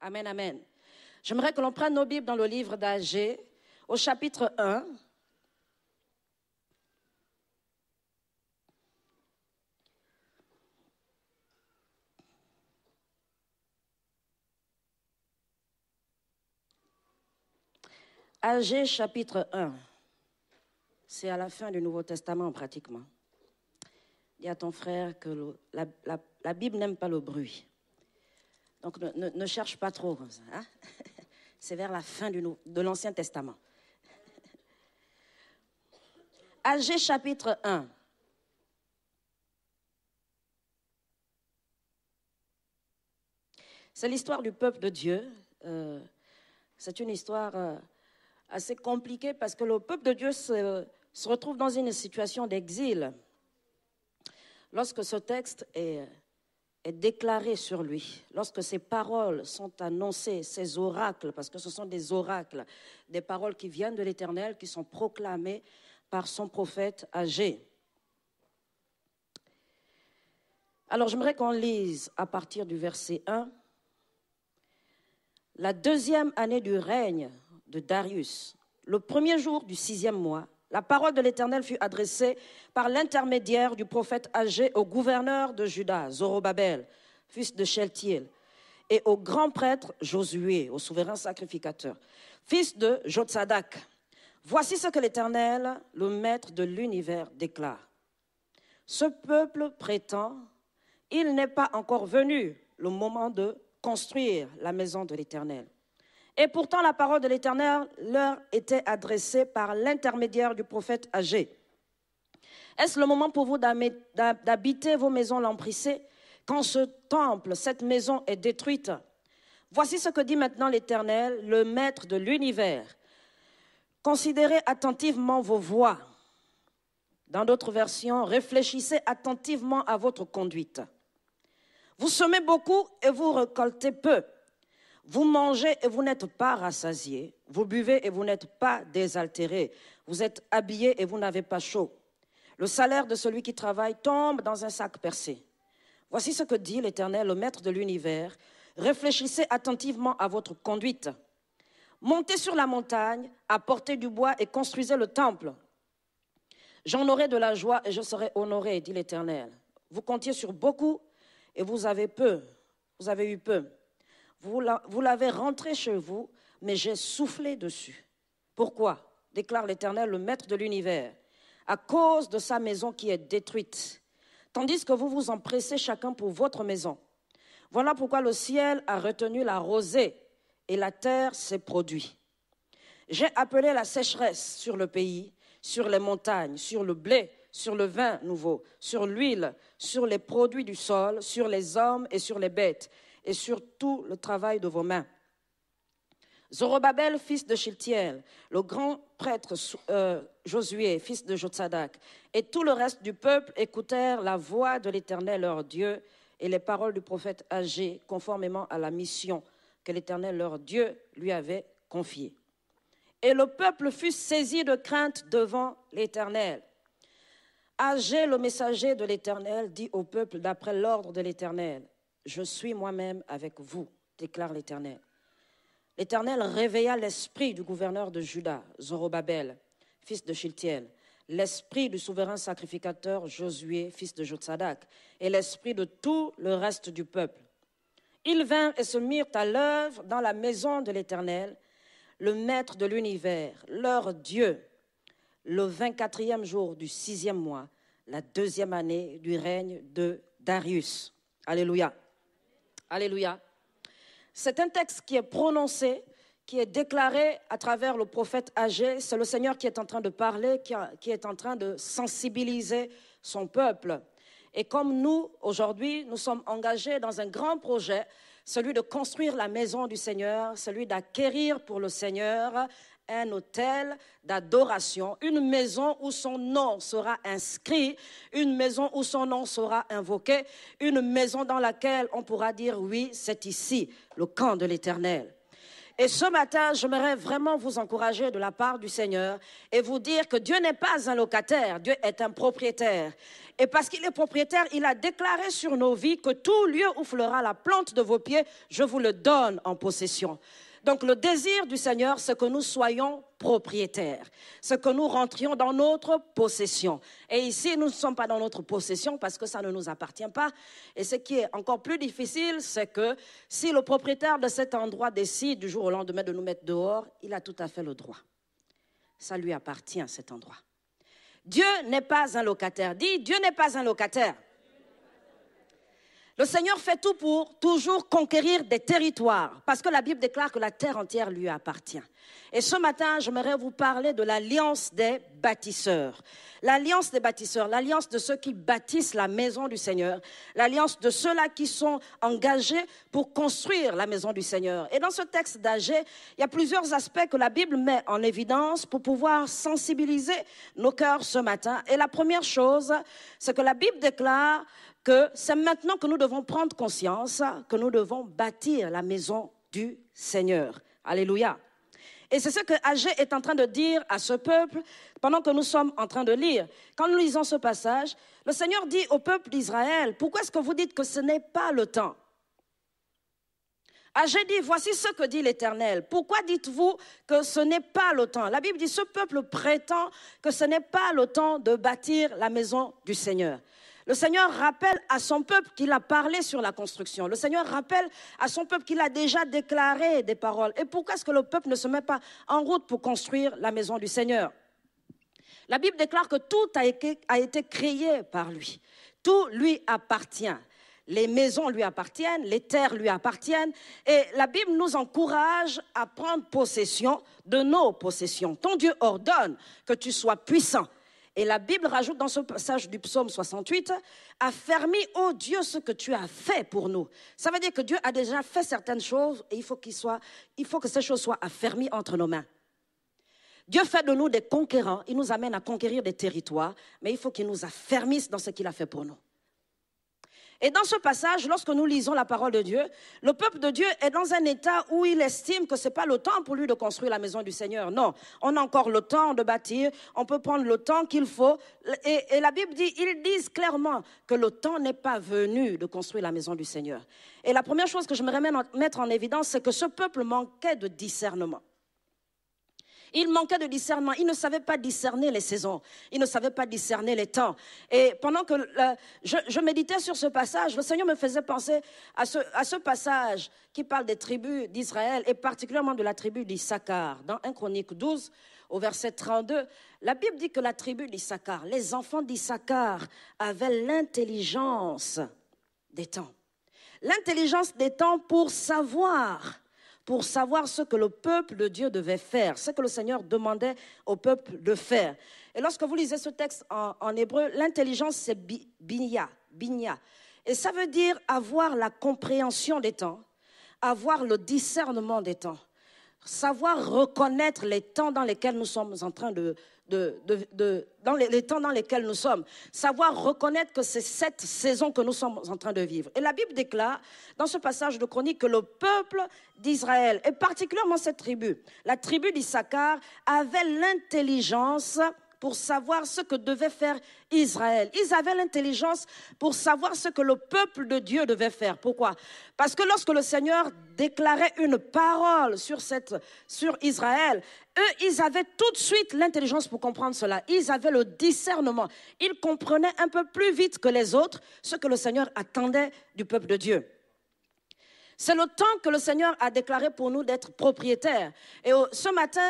Amen, amen. J'aimerais que l'on prenne nos Bibles dans le livre d'Agé, au chapitre 1. Agé chapitre 1. C'est à la fin du Nouveau Testament pratiquement. Dis à ton frère que la, la Bible n'aime pas le bruit. Donc ne, cherche pas trop ça. Hein. C'est vers la fin de l'Ancien Testament. Alger chapitre 1. C'est l'histoire du peuple de Dieu. Euh, c'est une histoire euh, assez compliquée parce que le peuple de Dieu se, se retrouve dans une situation d'exil. Lorsque ce texte est, est sur lui, lorsque ses paroles sont annoncées, ses oracles, parce que ce sont des oracles, des paroles qui viennent de l'Éternel, qui sont proclamées par son prophète âgé. Alors j'aimerais qu'on lise à partir du verset 1. La deuxième année du règne de Darius, le premier jour du sixième mois, la parole de l'Éternel fut adressée par l'intermédiaire du prophète âgé au gouverneur de Juda, Zorobabel, fils de Sheltiel, et au grand prêtre Josué, au souverain sacrificateur, fils de Jotsadak. Voici ce que l'Éternel, le maître de l'univers, déclare. Ce peuple prétend, il n'est pas encore venu le moment de construire la maison de l'Éternel. Et pourtant, la parole de l'Éternel leur était adressée par l'intermédiaire du prophète âgé. Est-ce le moment pour vous d'habiter vos maisons lamprissées quand ce temple, cette maison est détruite Voici ce que dit maintenant l'Éternel, le Maître de l'univers. Considérez attentivement vos voies. Dans d'autres versions, réfléchissez attentivement à votre conduite. Vous semez beaucoup et vous récoltez peu. Vous mangez et vous n'êtes pas rassasié. Vous buvez et vous n'êtes pas désaltéré. Vous êtes habillé et vous n'avez pas chaud. Le salaire de celui qui travaille tombe dans un sac percé. Voici ce que dit l'Éternel, le Maître de l'univers. Réfléchissez attentivement à votre conduite. Montez sur la montagne, apportez du bois et construisez le temple. J'en aurai de la joie et je serai honoré, dit l'Éternel. Vous comptiez sur beaucoup et vous avez peu. Vous avez eu peu vous l'avez rentré chez vous, mais j'ai soufflé dessus. Pourquoi déclare l'Éternel, le Maître de l'univers, à cause de sa maison qui est détruite, tandis que vous vous empressez chacun pour votre maison. Voilà pourquoi le ciel a retenu la rosée et la terre s'est produite. J'ai appelé la sécheresse sur le pays, sur les montagnes, sur le blé, sur le vin nouveau, sur l'huile, sur les produits du sol, sur les hommes et sur les bêtes, et sur tout le travail de vos mains. Zorobabel, fils de Chiltiel, le grand prêtre euh, Josué, fils de Jotsadak, et tout le reste du peuple écoutèrent la voix de l'Éternel leur Dieu et les paroles du prophète Agé, conformément à la mission que l'Éternel leur Dieu lui avait confiée. Et le peuple fut saisi de crainte devant l'Éternel. Agé, le messager de l'Éternel, dit au peuple d'après l'ordre de l'Éternel je suis moi-même avec vous, déclare l'Éternel. L'Éternel réveilla l'esprit du gouverneur de Juda, Zorobabel, fils de Chiltiel, l'esprit du souverain sacrificateur Josué, fils de Jotsadak, et l'esprit de tout le reste du peuple. Ils vinrent et se mirent à l'œuvre dans la maison de l'Éternel, le maître de l'univers, leur Dieu, le vingt-quatrième jour du sixième mois, la deuxième année du règne de Darius. Alléluia. Alléluia. C'est un texte qui est prononcé, qui est déclaré à travers le prophète âgé. C'est le Seigneur qui est en train de parler, qui, qui est en train de sensibiliser son peuple. Et comme nous, aujourd'hui, nous sommes engagés dans un grand projet, celui de construire la maison du Seigneur, celui d'acquérir pour le Seigneur un hôtel d'adoration, une maison où son nom sera inscrit, une maison où son nom sera invoqué, une maison dans laquelle on pourra dire oui, c'est ici, le camp de l'Éternel. Et ce matin, j'aimerais vraiment vous encourager de la part du Seigneur et vous dire que Dieu n'est pas un locataire, Dieu est un propriétaire. Et parce qu'il est propriétaire, il a déclaré sur nos vies que tout lieu où fleura la plante de vos pieds, je vous le donne en possession. Donc le désir du Seigneur, c'est que nous soyons propriétaires, c'est que nous rentrions dans notre possession. Et ici, nous ne sommes pas dans notre possession parce que ça ne nous appartient pas. Et ce qui est encore plus difficile, c'est que si le propriétaire de cet endroit décide du jour au lendemain de nous mettre dehors, il a tout à fait le droit. Ça lui appartient, cet endroit. Dieu n'est pas un locataire. Dit, Dieu n'est pas un locataire. Le Seigneur fait tout pour toujours conquérir des territoires, parce que la Bible déclare que la terre entière lui appartient. Et ce matin, j'aimerais vous parler de l'alliance des bâtisseurs. L'alliance des bâtisseurs, l'alliance de ceux qui bâtissent la maison du Seigneur, l'alliance de ceux-là qui sont engagés pour construire la maison du Seigneur. Et dans ce texte d'Agé, il y a plusieurs aspects que la Bible met en évidence pour pouvoir sensibiliser nos cœurs ce matin. Et la première chose, c'est que la Bible déclare que c'est maintenant que nous devons prendre conscience que nous devons bâtir la maison du Seigneur. Alléluia. Et c'est ce que Agé est en train de dire à ce peuple pendant que nous sommes en train de lire. Quand nous lisons ce passage, le Seigneur dit au peuple d'Israël, pourquoi est-ce que vous dites que ce n'est pas le temps Agé dit, voici ce que dit l'Éternel. Pourquoi dites-vous que ce n'est pas le temps La Bible dit, ce peuple prétend que ce n'est pas le temps de bâtir la maison du Seigneur. Le Seigneur rappelle à son peuple qu'il a parlé sur la construction. Le Seigneur rappelle à son peuple qu'il a déjà déclaré des paroles. Et pourquoi est-ce que le peuple ne se met pas en route pour construire la maison du Seigneur La Bible déclare que tout a été, créé par lui. Tout lui appartient les maisons lui appartiennent, les terres lui appartiennent. Et la Bible nous encourage à prendre possession de nos possessions. Ton Dieu ordonne que tu sois puissant, et la Bible rajoute dans ce passage du psaume 68, affermis, ô Dieu, ce que tu as fait pour nous. Ça veut dire que Dieu a déjà fait certaines choses et il faut, qu'il soit, il faut que ces choses soient affermies entre nos mains. Dieu fait de nous des conquérants, il nous amène à conquérir des territoires, mais il faut qu'il nous affermisse dans ce qu'il a fait pour nous. Et dans ce passage, lorsque nous lisons la parole de Dieu, le peuple de Dieu est dans un état où il estime que ce n'est pas le temps pour lui de construire la maison du Seigneur. Non, on a encore le temps de bâtir, on peut prendre le temps qu'il faut. Et, la Bible dit, ils disent clairement que le temps n'est pas venu de construire la maison du Seigneur. Et la première chose que je me mettre en évidence, c'est que ce peuple manquait de discernement. Il manquait de discernement. Il ne savait pas discerner les saisons. Il ne savait pas discerner les temps. Et pendant que je, méditais sur ce passage, le Seigneur me faisait penser à ce, à ce passage qui parle des tribus d'Israël et particulièrement de la tribu d'Issachar. Dans 1 Chronique 12, au verset 32, la Bible dit que la tribu d'Issachar, les enfants d'Issachar avaient l'intelligence des temps. L'intelligence des temps pour savoir pour savoir ce que le peuple de Dieu devait faire, ce que le Seigneur demandait au peuple de faire. Et lorsque vous lisez ce texte en, hébreu, l'intelligence, c'est binya, binya. Et ça veut dire avoir la compréhension des temps, avoir le discernement des temps, savoir reconnaître les temps dans lesquels nous sommes en train de, dans les, temps dans lesquels nous sommes. Savoir reconnaître que c'est cette saison que nous sommes en train de vivre. Et la Bible déclare dans ce passage de chronique que le peuple d'Israël, et particulièrement cette tribu, la tribu d'Issachar, avait l'intelligence pour savoir ce que devait faire Israël. Ils avaient l'intelligence pour savoir ce que le peuple de Dieu devait faire. Pourquoi Parce que lorsque le Seigneur déclarait une parole sur, Israël, eux, ils avaient tout de suite l'intelligence pour comprendre cela. Ils avaient le discernement. Ils comprenaient un peu plus vite que les autres ce que le Seigneur attendait du peuple de Dieu. C'est le temps que le Seigneur a déclaré pour nous d'être propriétaires. Et ce matin,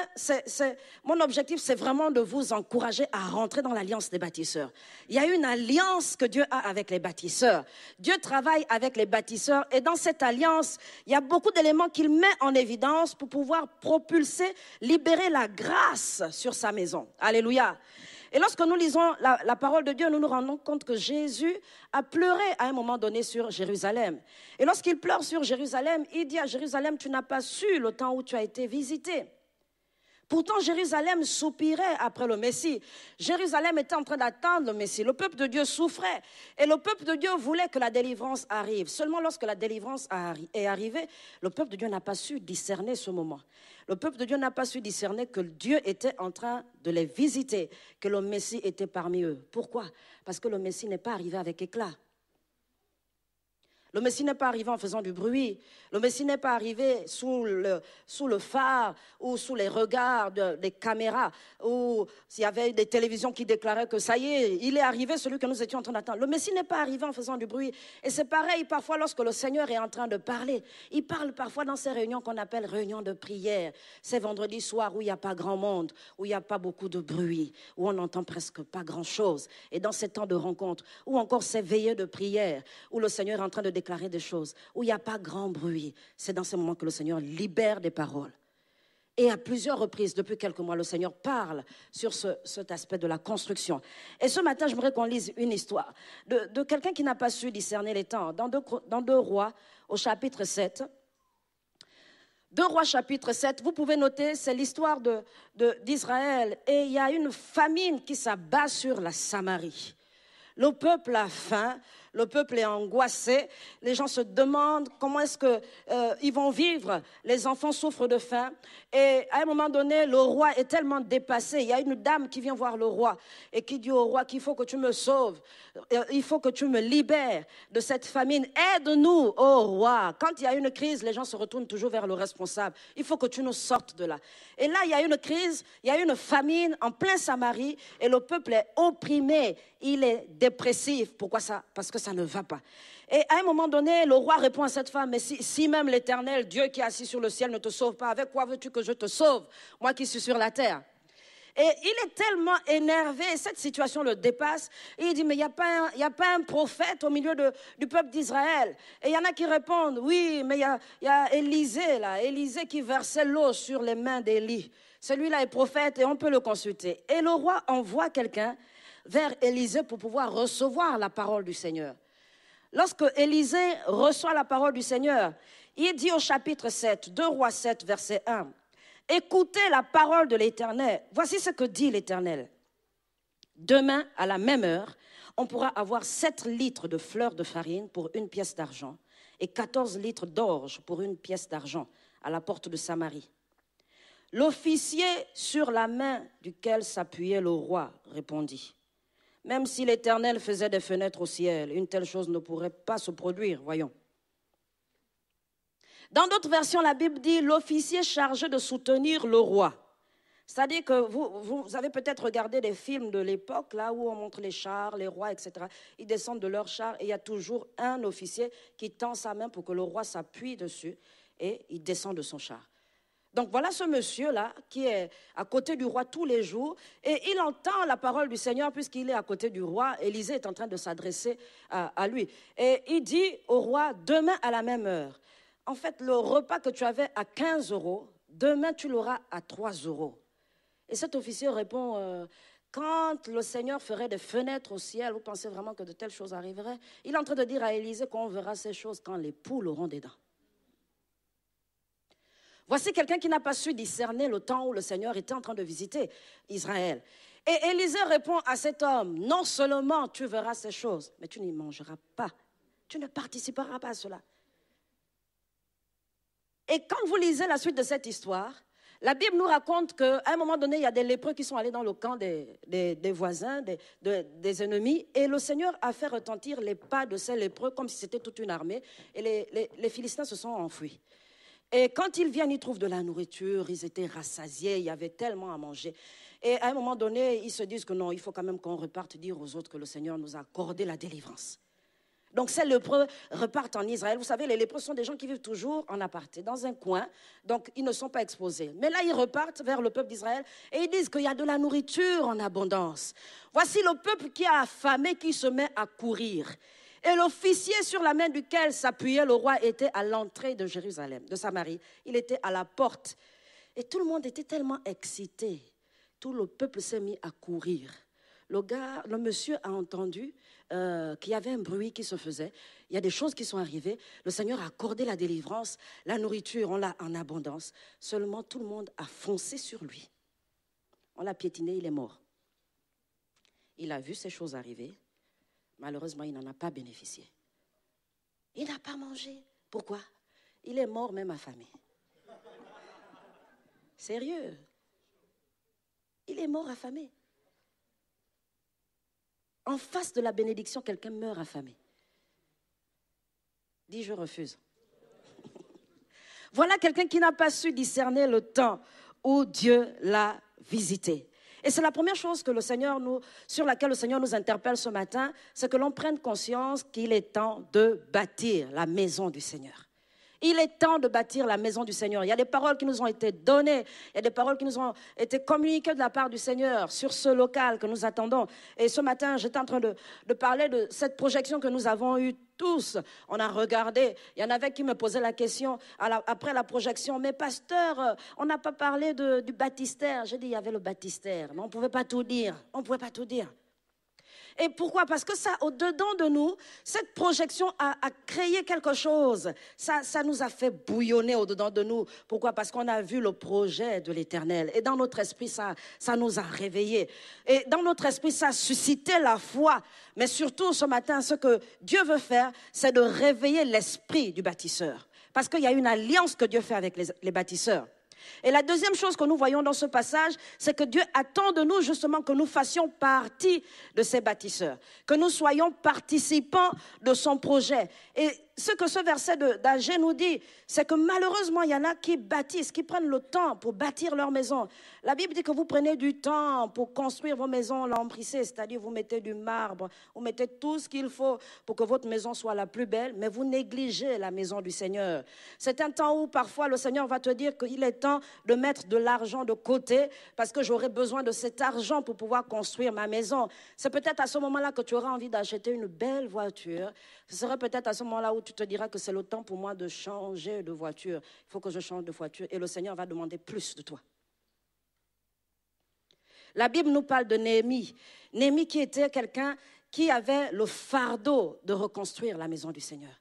mon objectif, c'est vraiment de vous encourager à rentrer dans l'alliance des bâtisseurs. Il y a une alliance que Dieu a avec les bâtisseurs. Dieu travaille avec les bâtisseurs et dans cette alliance, il y a beaucoup d'éléments qu'il met en évidence pour pouvoir propulser, libérer la grâce sur sa maison. Alléluia. Et lorsque nous lisons la, parole de Dieu, nous nous rendons compte que Jésus a pleuré à un moment donné sur Jérusalem. Et lorsqu'il pleure sur Jérusalem, il dit à Jérusalem, tu n'as pas su le temps où tu as été visité. Pourtant, Jérusalem soupirait après le Messie. Jérusalem était en train d'attendre le Messie. Le peuple de Dieu souffrait. Et le peuple de Dieu voulait que la délivrance arrive. Seulement lorsque la délivrance est arrivée, le peuple de Dieu n'a pas su discerner ce moment. Le peuple de Dieu n'a pas su discerner que Dieu était en train de les visiter, que le Messie était parmi eux. Pourquoi Parce que le Messie n'est pas arrivé avec éclat. Le Messie n'est pas arrivé en faisant du bruit. Le Messie n'est pas arrivé sous le, sous le phare ou sous les regards des caméras ou s'il y avait des télévisions qui déclaraient que ça y est, il est arrivé celui que nous étions en train d'attendre. Le Messie n'est pas arrivé en faisant du bruit. Et c'est pareil parfois lorsque le Seigneur est en train de parler. Il parle parfois dans ces réunions qu'on appelle réunions de prière. Ces vendredis soirs où il n'y a pas grand monde, où il n'y a pas beaucoup de bruit, où on n'entend presque pas grand-chose. Et dans ces temps de rencontre, ou encore ces veillées de prière où le Seigneur est en train de déclarer des choses, où il n'y a pas grand bruit, c'est dans ce moment que le Seigneur libère des paroles. Et à plusieurs reprises, depuis quelques mois, le Seigneur parle sur cet aspect de la construction. Et ce matin, je voudrais qu'on lise une histoire de, quelqu'un qui n'a pas su discerner les temps. Dans deux, dans rois, au chapitre 7, deux rois chapitre 7, vous pouvez noter, c'est l'histoire d'Israël. De, et il y a une famine qui s'abat sur la Samarie. Le peuple a faim, le peuple est angoissé. Les gens se demandent comment est-ce qu'ils euh, ils vont vivre. Les enfants souffrent de faim. Et à un moment donné, le roi est tellement dépassé. Il y a une dame qui vient voir le roi et qui dit au roi qu'il faut que tu me sauves. Euh, il faut que tu me libères de cette famine. Aide-nous, oh roi. Quand il y a une crise, les gens se retournent toujours vers le responsable. Il faut que tu nous sortes de là. Et là, il y a une crise, il y a une famine en plein Samarie et le peuple est opprimé il est dépressif. Pourquoi ça Parce que ça ne va pas. Et à un moment donné, le roi répond à cette femme, mais si, même l'Éternel, Dieu qui est assis sur le ciel, ne te sauve pas, avec quoi veux-tu que je te sauve, moi qui suis sur la terre et il est tellement énervé, cette situation le dépasse. il dit, mais il n'y a, pas un, a pas un prophète au milieu du peuple d'Israël. Et il y en a qui répondent, oui, mais il y a, y a Élisée, là, Élisée qui versait l'eau sur les mains d'Élie. Celui-là est prophète et on peut le consulter. Et le roi envoie quelqu'un vers Élisée pour pouvoir recevoir la parole du Seigneur. Lorsque Élisée reçoit la parole du Seigneur, il dit au chapitre 7, 2 Rois 7, verset 1, Écoutez la parole de l'Éternel. Voici ce que dit l'Éternel. Demain, à la même heure, on pourra avoir 7 litres de fleurs de farine pour une pièce d'argent et 14 litres d'orge pour une pièce d'argent à la porte de Samarie. L'officier sur la main duquel s'appuyait le roi répondit, même si l'Éternel faisait des fenêtres au ciel, une telle chose ne pourrait pas se produire, voyons. Dans d'autres versions, la Bible dit l'officier chargé de soutenir le roi. C'est-à-dire que vous, avez peut-être regardé des films de l'époque, là où on montre les chars, les rois, etc. Ils descendent de leur char et il y a toujours un officier qui tend sa main pour que le roi s'appuie dessus et il descend de son char. Donc voilà ce monsieur-là qui est à côté du roi tous les jours et il entend la parole du Seigneur puisqu'il est à côté du roi. Élisée est en train de s'adresser à, lui. Et il dit au roi, demain à la même heure, en fait le repas que tu avais à 15 euros, demain tu l'auras à 3 euros. Et cet officier répond, euh, quand le Seigneur ferait des fenêtres au ciel, vous pensez vraiment que de telles choses arriveraient Il est en train de dire à Élisée qu'on verra ces choses quand les poules auront des dents. Voici quelqu'un qui n'a pas su discerner le temps où le Seigneur était en train de visiter Israël. Et Élisée répond à cet homme, non seulement tu verras ces choses, mais tu n'y mangeras pas. Tu ne participeras pas à cela. Et quand vous lisez la suite de cette histoire, la Bible nous raconte qu'à un moment donné, il y a des lépreux qui sont allés dans le camp des, voisins, des, ennemis, et le Seigneur a fait retentir les pas de ces lépreux comme si c'était toute une armée, et les, les Philistins se sont enfuis. Et quand ils viennent, ils trouvent de la nourriture, ils étaient rassasiés, il y avait tellement à manger. Et à un moment donné, ils se disent que non, il faut quand même qu'on reparte dire aux autres que le Seigneur nous a accordé la délivrance. Donc ces lépreux repartent en Israël. Vous savez, les lépreux sont des gens qui vivent toujours en aparté, dans un coin. Donc ils ne sont pas exposés. Mais là, ils repartent vers le peuple d'Israël et ils disent qu'il y a de la nourriture en abondance. Voici le peuple qui a affamé, qui se met à courir. Et l'officier sur la main duquel s'appuyait le roi était à l'entrée de Jérusalem, de Samarie. Il était à la porte. Et tout le monde était tellement excité. Tout le peuple s'est mis à courir. Le, monsieur a entendu euh, qu'il y avait un bruit qui se faisait. Il y a des choses qui sont arrivées. Le Seigneur a accordé la délivrance, la nourriture, on l'a en abondance. Seulement, tout le monde a foncé sur lui. On l'a piétiné, il est mort. Il a vu ces choses arriver. Malheureusement, il n'en a pas bénéficié. Il n'a pas mangé. Pourquoi Il est mort même affamé. Sérieux Il est mort affamé. En face de la bénédiction, quelqu'un meurt affamé. Dis, je refuse. voilà quelqu'un qui n'a pas su discerner le temps où Dieu l'a visité. Et c'est la première chose sur laquelle le Seigneur nous interpelle ce matin, c'est que l'on prenne conscience qu'il est temps de bâtir la maison du Seigneur. Il est temps de bâtir la maison du Seigneur. Il y a des paroles qui nous ont été données, il y a des paroles qui nous ont été communiquées de la part du Seigneur sur ce local que nous attendons. Et ce matin, j'étais en train de, parler de cette projection que nous avons eue tous. On a regardé, il y en avait qui me posaient la question après la projection, mais pasteur, euh, on n'a pas parlé du baptistère. J'ai dit, il y avait le baptistère, mais on ne pouvait pas tout dire. On ne pouvait pas tout dire. Et pourquoi Parce que ça, au-dedans de nous, cette projection a, créé quelque chose. Ça, nous a fait bouillonner au-dedans de nous. Pourquoi Parce qu'on a vu le projet de l'Éternel. Et dans notre esprit, ça, nous a réveillés. Et dans notre esprit, ça a suscité la foi. Mais surtout, ce matin, ce que Dieu veut faire, c'est de réveiller l'esprit du bâtisseur. Parce qu'il y a une alliance que Dieu fait avec les bâtisseurs. Et la deuxième chose que nous voyons dans ce passage, c'est que Dieu attend de nous justement que nous fassions partie de ses bâtisseurs, que nous soyons participants de son projet. Et ce que ce verset d'Agé nous dit, c'est que malheureusement, il y en a qui bâtissent, qui prennent le temps pour bâtir leur maison. La Bible dit que vous prenez du temps pour construire vos maisons lambrissées, c'est-à-dire vous mettez du marbre, vous mettez tout ce qu'il faut pour que votre maison soit la plus belle, mais vous négligez la maison du Seigneur. C'est un temps où parfois le Seigneur va te dire qu'il est temps de mettre de l'argent de côté parce que j'aurai besoin de cet argent pour pouvoir construire ma maison. C'est peut-être à ce moment-là que tu auras envie d'acheter une belle voiture, ce sera peut-être à ce moment-là où tu te diras que c'est le temps pour moi de changer de voiture. Il faut que je change de voiture et le Seigneur va demander plus de toi. La Bible nous parle de Néhémie. Néhémie qui était quelqu'un qui avait le fardeau de reconstruire la maison du Seigneur.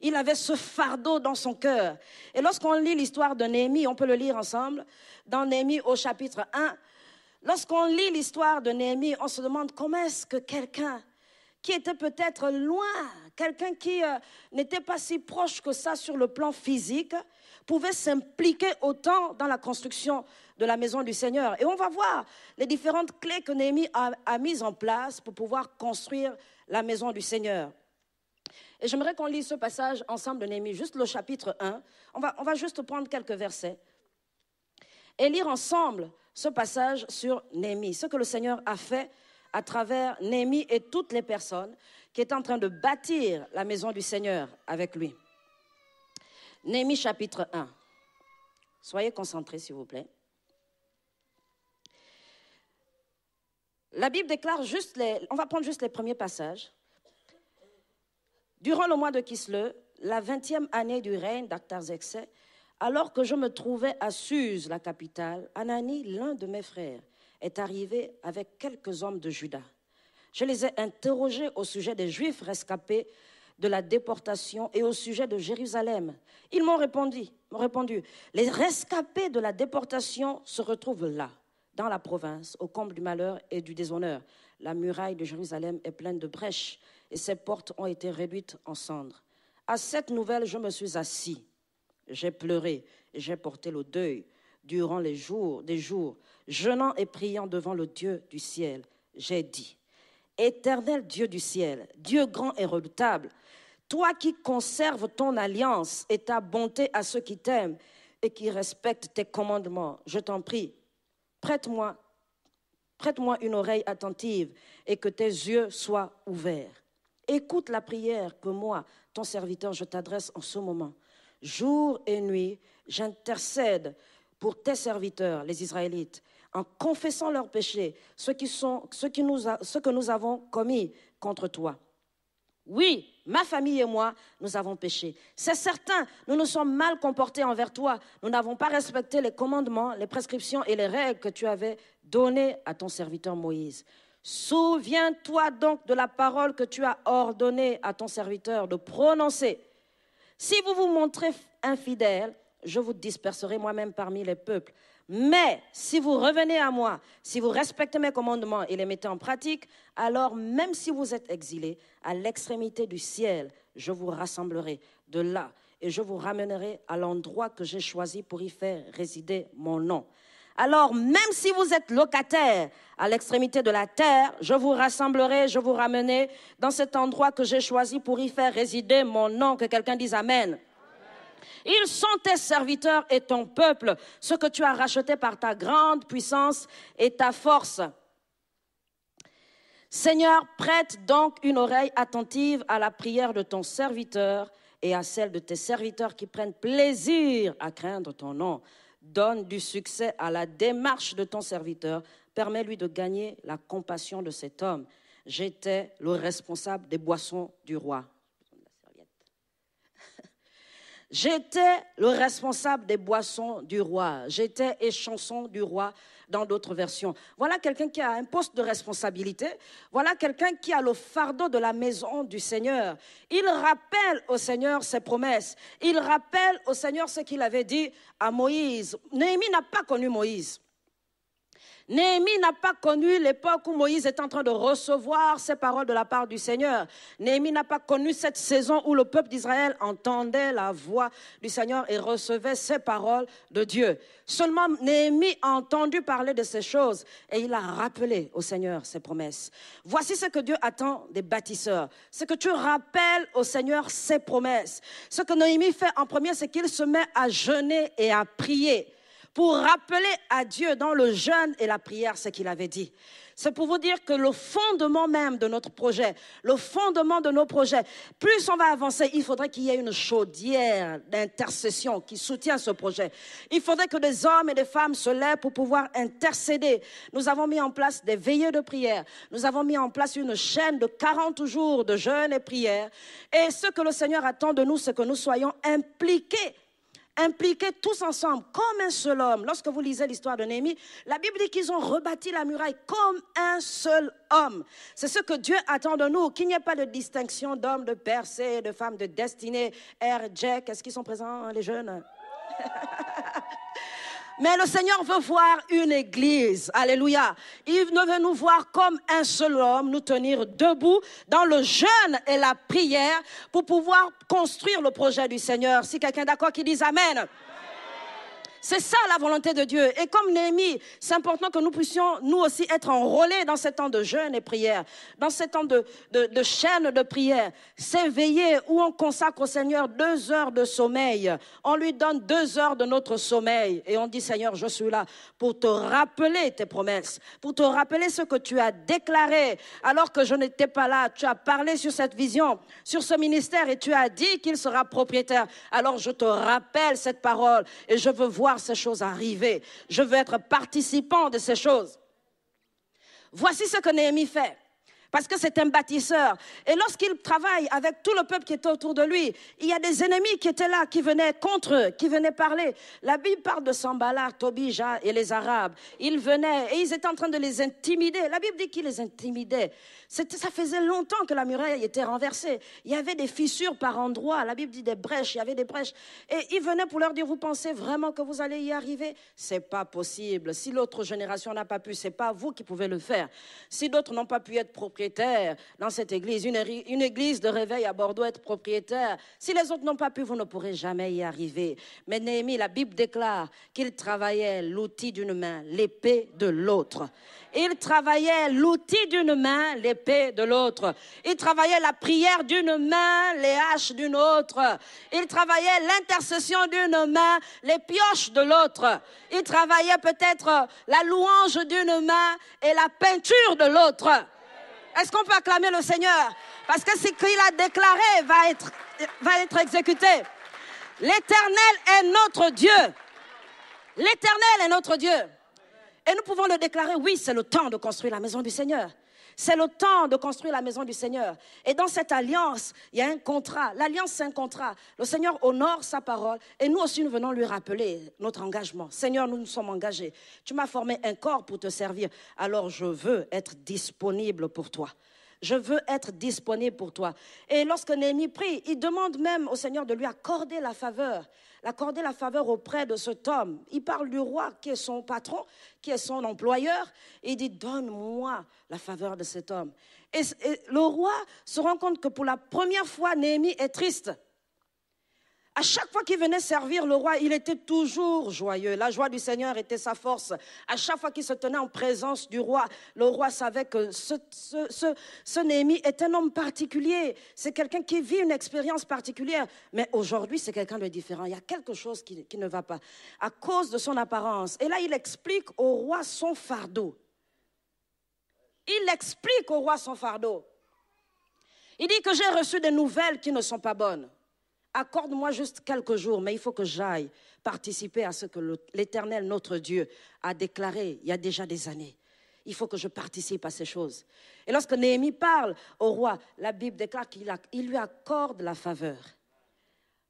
Il avait ce fardeau dans son cœur. Et lorsqu'on lit l'histoire de Néhémie, on peut le lire ensemble, dans Néhémie au chapitre 1, lorsqu'on lit l'histoire de Néhémie, on se demande comment est-ce que quelqu'un qui était peut-être loin, quelqu'un qui euh, n'était pas si proche que ça sur le plan physique, pouvait s'impliquer autant dans la construction de la maison du Seigneur. Et on va voir les différentes clés que Néhémie a, mises en place pour pouvoir construire la maison du Seigneur. Et j'aimerais qu'on lise ce passage ensemble de Néhémie, juste le chapitre 1. On va, on va juste prendre quelques versets et lire ensemble ce passage sur Néhémie, ce que le Seigneur a fait à travers Némi et toutes les personnes qui est en train de bâtir la maison du Seigneur avec lui. Némi, chapitre 1. Soyez concentrés, s'il vous plaît. La Bible déclare juste les. On va prendre juste les premiers passages. Durant le mois de Kisle, la vingtième année du règne d'Artaxerxès, alors que je me trouvais à Suse, la capitale, Anani, l'un de mes frères, est arrivé avec quelques hommes de Judas. Je les ai interrogés au sujet des Juifs rescapés de la déportation et au sujet de Jérusalem. Ils m'ont répondu, répondu, les rescapés de la déportation se retrouvent là, dans la province, au comble du malheur et du déshonneur. La muraille de Jérusalem est pleine de brèches et ses portes ont été réduites en cendres. À cette nouvelle, je me suis assis, j'ai pleuré, et j'ai porté le deuil, durant les jours des jours, jeûnant et priant devant le Dieu du ciel, j'ai dit, Éternel Dieu du ciel, Dieu grand et redoutable, toi qui conserves ton alliance et ta bonté à ceux qui t'aiment et qui respectent tes commandements, je t'en prie, prête-moi prête-moi une oreille attentive et que tes yeux soient ouverts. Écoute la prière que moi, ton serviteur, je t'adresse en ce moment. Jour et nuit, j'intercède pour tes serviteurs, les Israélites, en confessant leurs péchés, ce qui sont, que nous avons commis contre toi. Oui, ma famille et moi, nous avons péché. C'est certain, nous nous sommes mal comportés envers toi. Nous n'avons pas respecté les commandements, les prescriptions et les règles que tu avais données à ton serviteur Moïse. Souviens-toi donc de la parole que tu as ordonnée à ton serviteur de prononcer. Si vous vous montrez infidèle, je vous disperserai moi-même parmi les peuples. Mais si vous revenez à moi, si vous respectez mes commandements et les mettez en pratique, alors même si vous êtes exilés à l'extrémité du ciel, je vous rassemblerai de là et je vous ramènerai à l'endroit que j'ai choisi pour y faire résider mon nom. Alors même si vous êtes locataire à l'extrémité de la terre, je vous rassemblerai, je vous ramènerai dans cet endroit que j'ai choisi pour y faire résider mon nom. Que quelqu'un dise Amen. Ils sont tes serviteurs et ton peuple, ce que tu as racheté par ta grande puissance et ta force. Seigneur, prête donc une oreille attentive à la prière de ton serviteur et à celle de tes serviteurs qui prennent plaisir à craindre ton nom. Donne du succès à la démarche de ton serviteur. Permets-lui de gagner la compassion de cet homme. J'étais le responsable des boissons du roi. J'étais le responsable des boissons du roi. J'étais échanson du roi dans d'autres versions. Voilà quelqu'un qui a un poste de responsabilité. Voilà quelqu'un qui a le fardeau de la maison du Seigneur. Il rappelle au Seigneur ses promesses. Il rappelle au Seigneur ce qu'il avait dit à Moïse. Néhémie n'a pas connu Moïse. Néhémie n'a pas connu l'époque où Moïse est en train de recevoir ses paroles de la part du Seigneur. Néhémie n'a pas connu cette saison où le peuple d'Israël entendait la voix du Seigneur et recevait ses paroles de Dieu. Seulement Néhémie a entendu parler de ces choses et il a rappelé au Seigneur ses promesses. Voici ce que Dieu attend des bâtisseurs. C'est que tu rappelles au Seigneur ses promesses. Ce que Néhémie fait en premier, c'est qu'il se met à jeûner et à prier pour rappeler à Dieu dans le jeûne et la prière ce qu'il avait dit. C'est pour vous dire que le fondement même de notre projet, le fondement de nos projets, plus on va avancer, il faudrait qu'il y ait une chaudière d'intercession qui soutient ce projet. Il faudrait que des hommes et des femmes se lèvent pour pouvoir intercéder. Nous avons mis en place des veillées de prière. Nous avons mis en place une chaîne de 40 jours de jeûne et prière. Et ce que le Seigneur attend de nous, c'est que nous soyons impliqués impliqués tous ensemble, comme un seul homme. Lorsque vous lisez l'histoire de Néhémie, la Bible dit qu'ils ont rebâti la muraille comme un seul homme. C'est ce que Dieu attend de nous, qu'il n'y ait pas de distinction d'hommes, de percée, de femmes, de destinée. R. Jack, est-ce qu'ils sont présents, les jeunes Mais le Seigneur veut voir une église. Alléluia. Il ne veut nous voir comme un seul homme, nous tenir debout dans le jeûne et la prière pour pouvoir construire le projet du Seigneur. Si quelqu'un d'accord qui dise Amen. C'est ça la volonté de Dieu. Et comme Néhémie, c'est important que nous puissions, nous aussi, être enrôlés dans ces temps de jeûne et prière, dans ces temps de, de, chaîne de prière. s'éveiller où on consacre au Seigneur deux heures de sommeil. On lui donne deux heures de notre sommeil et on dit, Seigneur, je suis là pour te rappeler tes promesses, pour te rappeler ce que tu as déclaré alors que je n'étais pas là. Tu as parlé sur cette vision, sur ce ministère et tu as dit qu'il sera propriétaire. Alors je te rappelle cette parole et je veux voir ces choses arriver. Je veux être participant de ces choses. Voici ce que Néhémie fait parce que c'est un bâtisseur. Et lorsqu'il travaille avec tout le peuple qui était autour de lui, il y a des ennemis qui étaient là, qui venaient contre eux, qui venaient parler. La Bible parle de Sambala, Tobija et les Arabes. Ils venaient et ils étaient en train de les intimider. La Bible dit qu'ils les intimidaient. Ça faisait longtemps que la muraille était renversée. Il y avait des fissures par endroits. La Bible dit des brèches, il y avait des brèches. Et ils venaient pour leur dire, vous pensez vraiment que vous allez y arriver C'est pas possible. Si l'autre génération n'a pas pu, c'est pas vous qui pouvez le faire. Si d'autres n'ont pas pu être dans cette église. Une, une église de réveil à Bordeaux, être propriétaire. Si les autres n'ont pas pu, vous ne pourrez jamais y arriver. Mais Néhémie, la Bible déclare qu'il travaillait l'outil d'une main, l'épée de l'autre. Il travaillait l'outil d'une main, l'épée de l'autre. Il travaillait la prière d'une main, les haches d'une autre. Il travaillait l'intercession d'une main, les pioches de l'autre. Il travaillait peut-être la louange d'une main et la peinture de l'autre. Est-ce qu'on peut acclamer le Seigneur Parce que ce qu'il a déclaré va être, va être exécuté. L'Éternel est notre Dieu. L'Éternel est notre Dieu. Et nous pouvons le déclarer, oui, c'est le temps de construire la maison du Seigneur. C'est le temps de construire la maison du Seigneur. Et dans cette alliance, il y a un contrat. L'alliance, c'est un contrat. Le Seigneur honore sa parole et nous aussi, nous venons lui rappeler notre engagement. Seigneur, nous nous sommes engagés. Tu m'as formé un corps pour te servir. Alors je veux être disponible pour toi. Je veux être disponible pour toi. Et lorsque Néhémie prie, il demande même au Seigneur de lui accorder la faveur, l'accorder la faveur auprès de cet homme. Il parle du roi qui est son patron, qui est son employeur. il dit, donne-moi la faveur de cet homme. et le roi se rend compte que pour la première fois, Néhémie est triste. À chaque fois qu'il venait servir le roi, il était toujours joyeux. La joie du Seigneur était sa force. À chaque fois qu'il se tenait en présence du roi, le roi savait que ce, ce, est un homme particulier. C'est quelqu'un qui vit une expérience particulière. Mais aujourd'hui, c'est quelqu'un de différent. Il y a quelque chose qui, qui ne va pas à cause de son apparence. Et là, il explique au roi son fardeau. Il explique au roi son fardeau. Il dit que j'ai reçu des nouvelles qui ne sont pas bonnes accorde-moi juste quelques jours, mais il faut que j'aille participer à ce que l'Éternel, notre Dieu, a déclaré il y a déjà des années. Il faut que je participe à ces choses. Et lorsque Néhémie parle au roi, la Bible déclare qu'il lui accorde la faveur.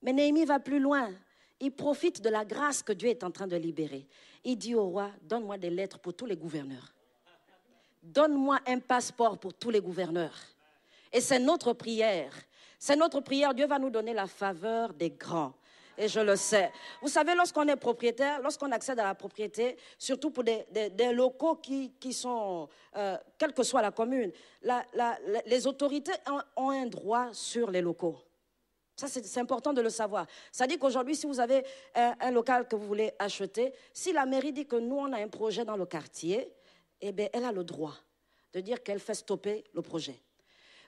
Mais Néhémie va plus loin. Il profite de la grâce que Dieu est en train de libérer. Il dit au roi, donne-moi des lettres pour tous les gouverneurs. Donne-moi un passeport pour tous les gouverneurs. Et c'est notre prière c'est notre prière. Dieu va nous donner la faveur des grands. Et je le sais. Vous savez, lorsqu'on est propriétaire, lorsqu'on accède à la propriété, surtout pour des, locaux qui, sont, euh, quelle que soit la commune, les autorités ont, un droit sur les locaux. Ça, c'est important de le savoir. Ça dit qu'aujourd'hui, si vous avez un, local que vous voulez acheter, si la mairie dit que nous, on a un projet dans le quartier, eh bien, elle a le droit de dire qu'elle fait stopper le projet.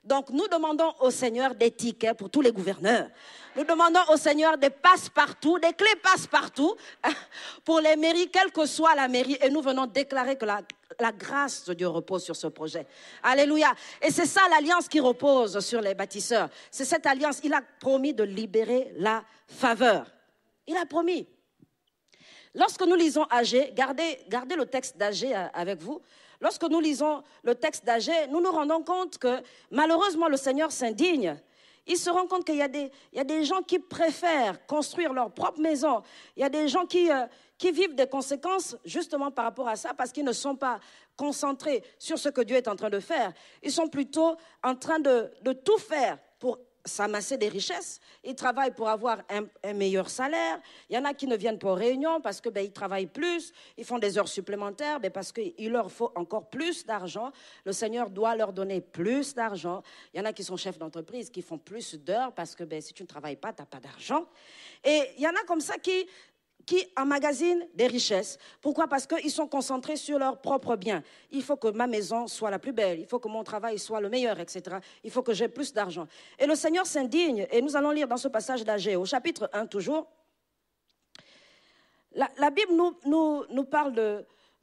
Donc nous demandons au Seigneur des tickets pour tous les gouverneurs. Nous demandons au Seigneur des passe-partout, des clés passe-partout hein, pour les mairies, quelle que soit la mairie. Et nous venons déclarer que la, grâce de Dieu repose sur ce projet. Alléluia. Et c'est ça l'alliance qui repose sur les bâtisseurs. C'est cette alliance. Il a promis de libérer la faveur. Il a promis. Lorsque nous lisons AG, gardez, le texte d'AG avec vous lorsque nous lisons le texte d'Agé, nous nous rendons compte que malheureusement le Seigneur s'indigne. Il se rend compte qu'il y, a des gens qui préfèrent construire leur propre maison. Il y a des gens euh, qui, vivent des conséquences justement par rapport à ça parce qu'ils ne sont pas concentrés sur ce que Dieu est en train de faire. Ils sont plutôt en train de, de tout faire pour s'amasser des richesses, ils travaillent pour avoir un, meilleur salaire. Il y en a qui ne viennent pas aux réunions parce que ben, ils travaillent plus, ils font des heures supplémentaires, mais ben, parce qu'il leur faut encore plus d'argent. Le Seigneur doit leur donner plus d'argent. Il y en a qui sont chefs d'entreprise, qui font plus d'heures parce que ben, si tu ne travailles pas, tu n'as pas d'argent. Et il y en a comme ça qui qui emmagasinent des richesses. Pourquoi Parce qu'ils sont concentrés sur leurs propres biens. Il faut que ma maison soit la plus belle, il faut que mon travail soit le meilleur, etc. Il faut que j'ai plus d'argent. Et le Seigneur s'indigne, et nous allons lire dans ce passage d'Agé, au chapitre 1 toujours. La, Bible nous, parle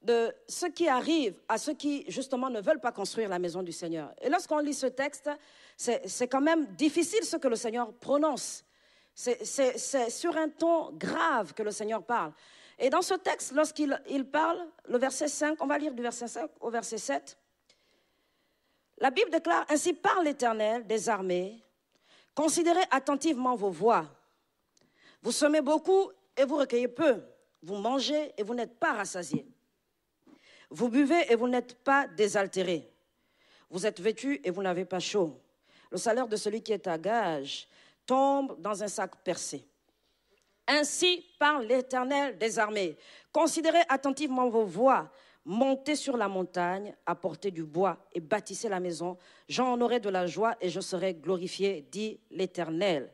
de ce qui arrive à ceux qui, justement, ne veulent pas construire la maison du Seigneur. Et lorsqu'on lit ce texte, c'est quand même difficile ce que le Seigneur prononce. C'est sur un ton grave que le Seigneur parle. Et dans ce texte, lorsqu'il parle, le verset 5, on va lire du verset 5 au verset 7, la Bible déclare, Ainsi parle l'Éternel des armées, considérez attentivement vos voies. Vous semez beaucoup et vous recueillez peu. Vous mangez et vous n'êtes pas rassasiés. Vous buvez et vous n'êtes pas désaltérés. Vous êtes vêtu et vous n'avez pas chaud. Le salaire de celui qui est à gage, tombe dans un sac percé. Ainsi parle l'Éternel des armées. Considérez attentivement vos voies. Montez sur la montagne, apportez du bois et bâtissez la maison. J'en aurai de la joie et je serai glorifié, dit l'Éternel.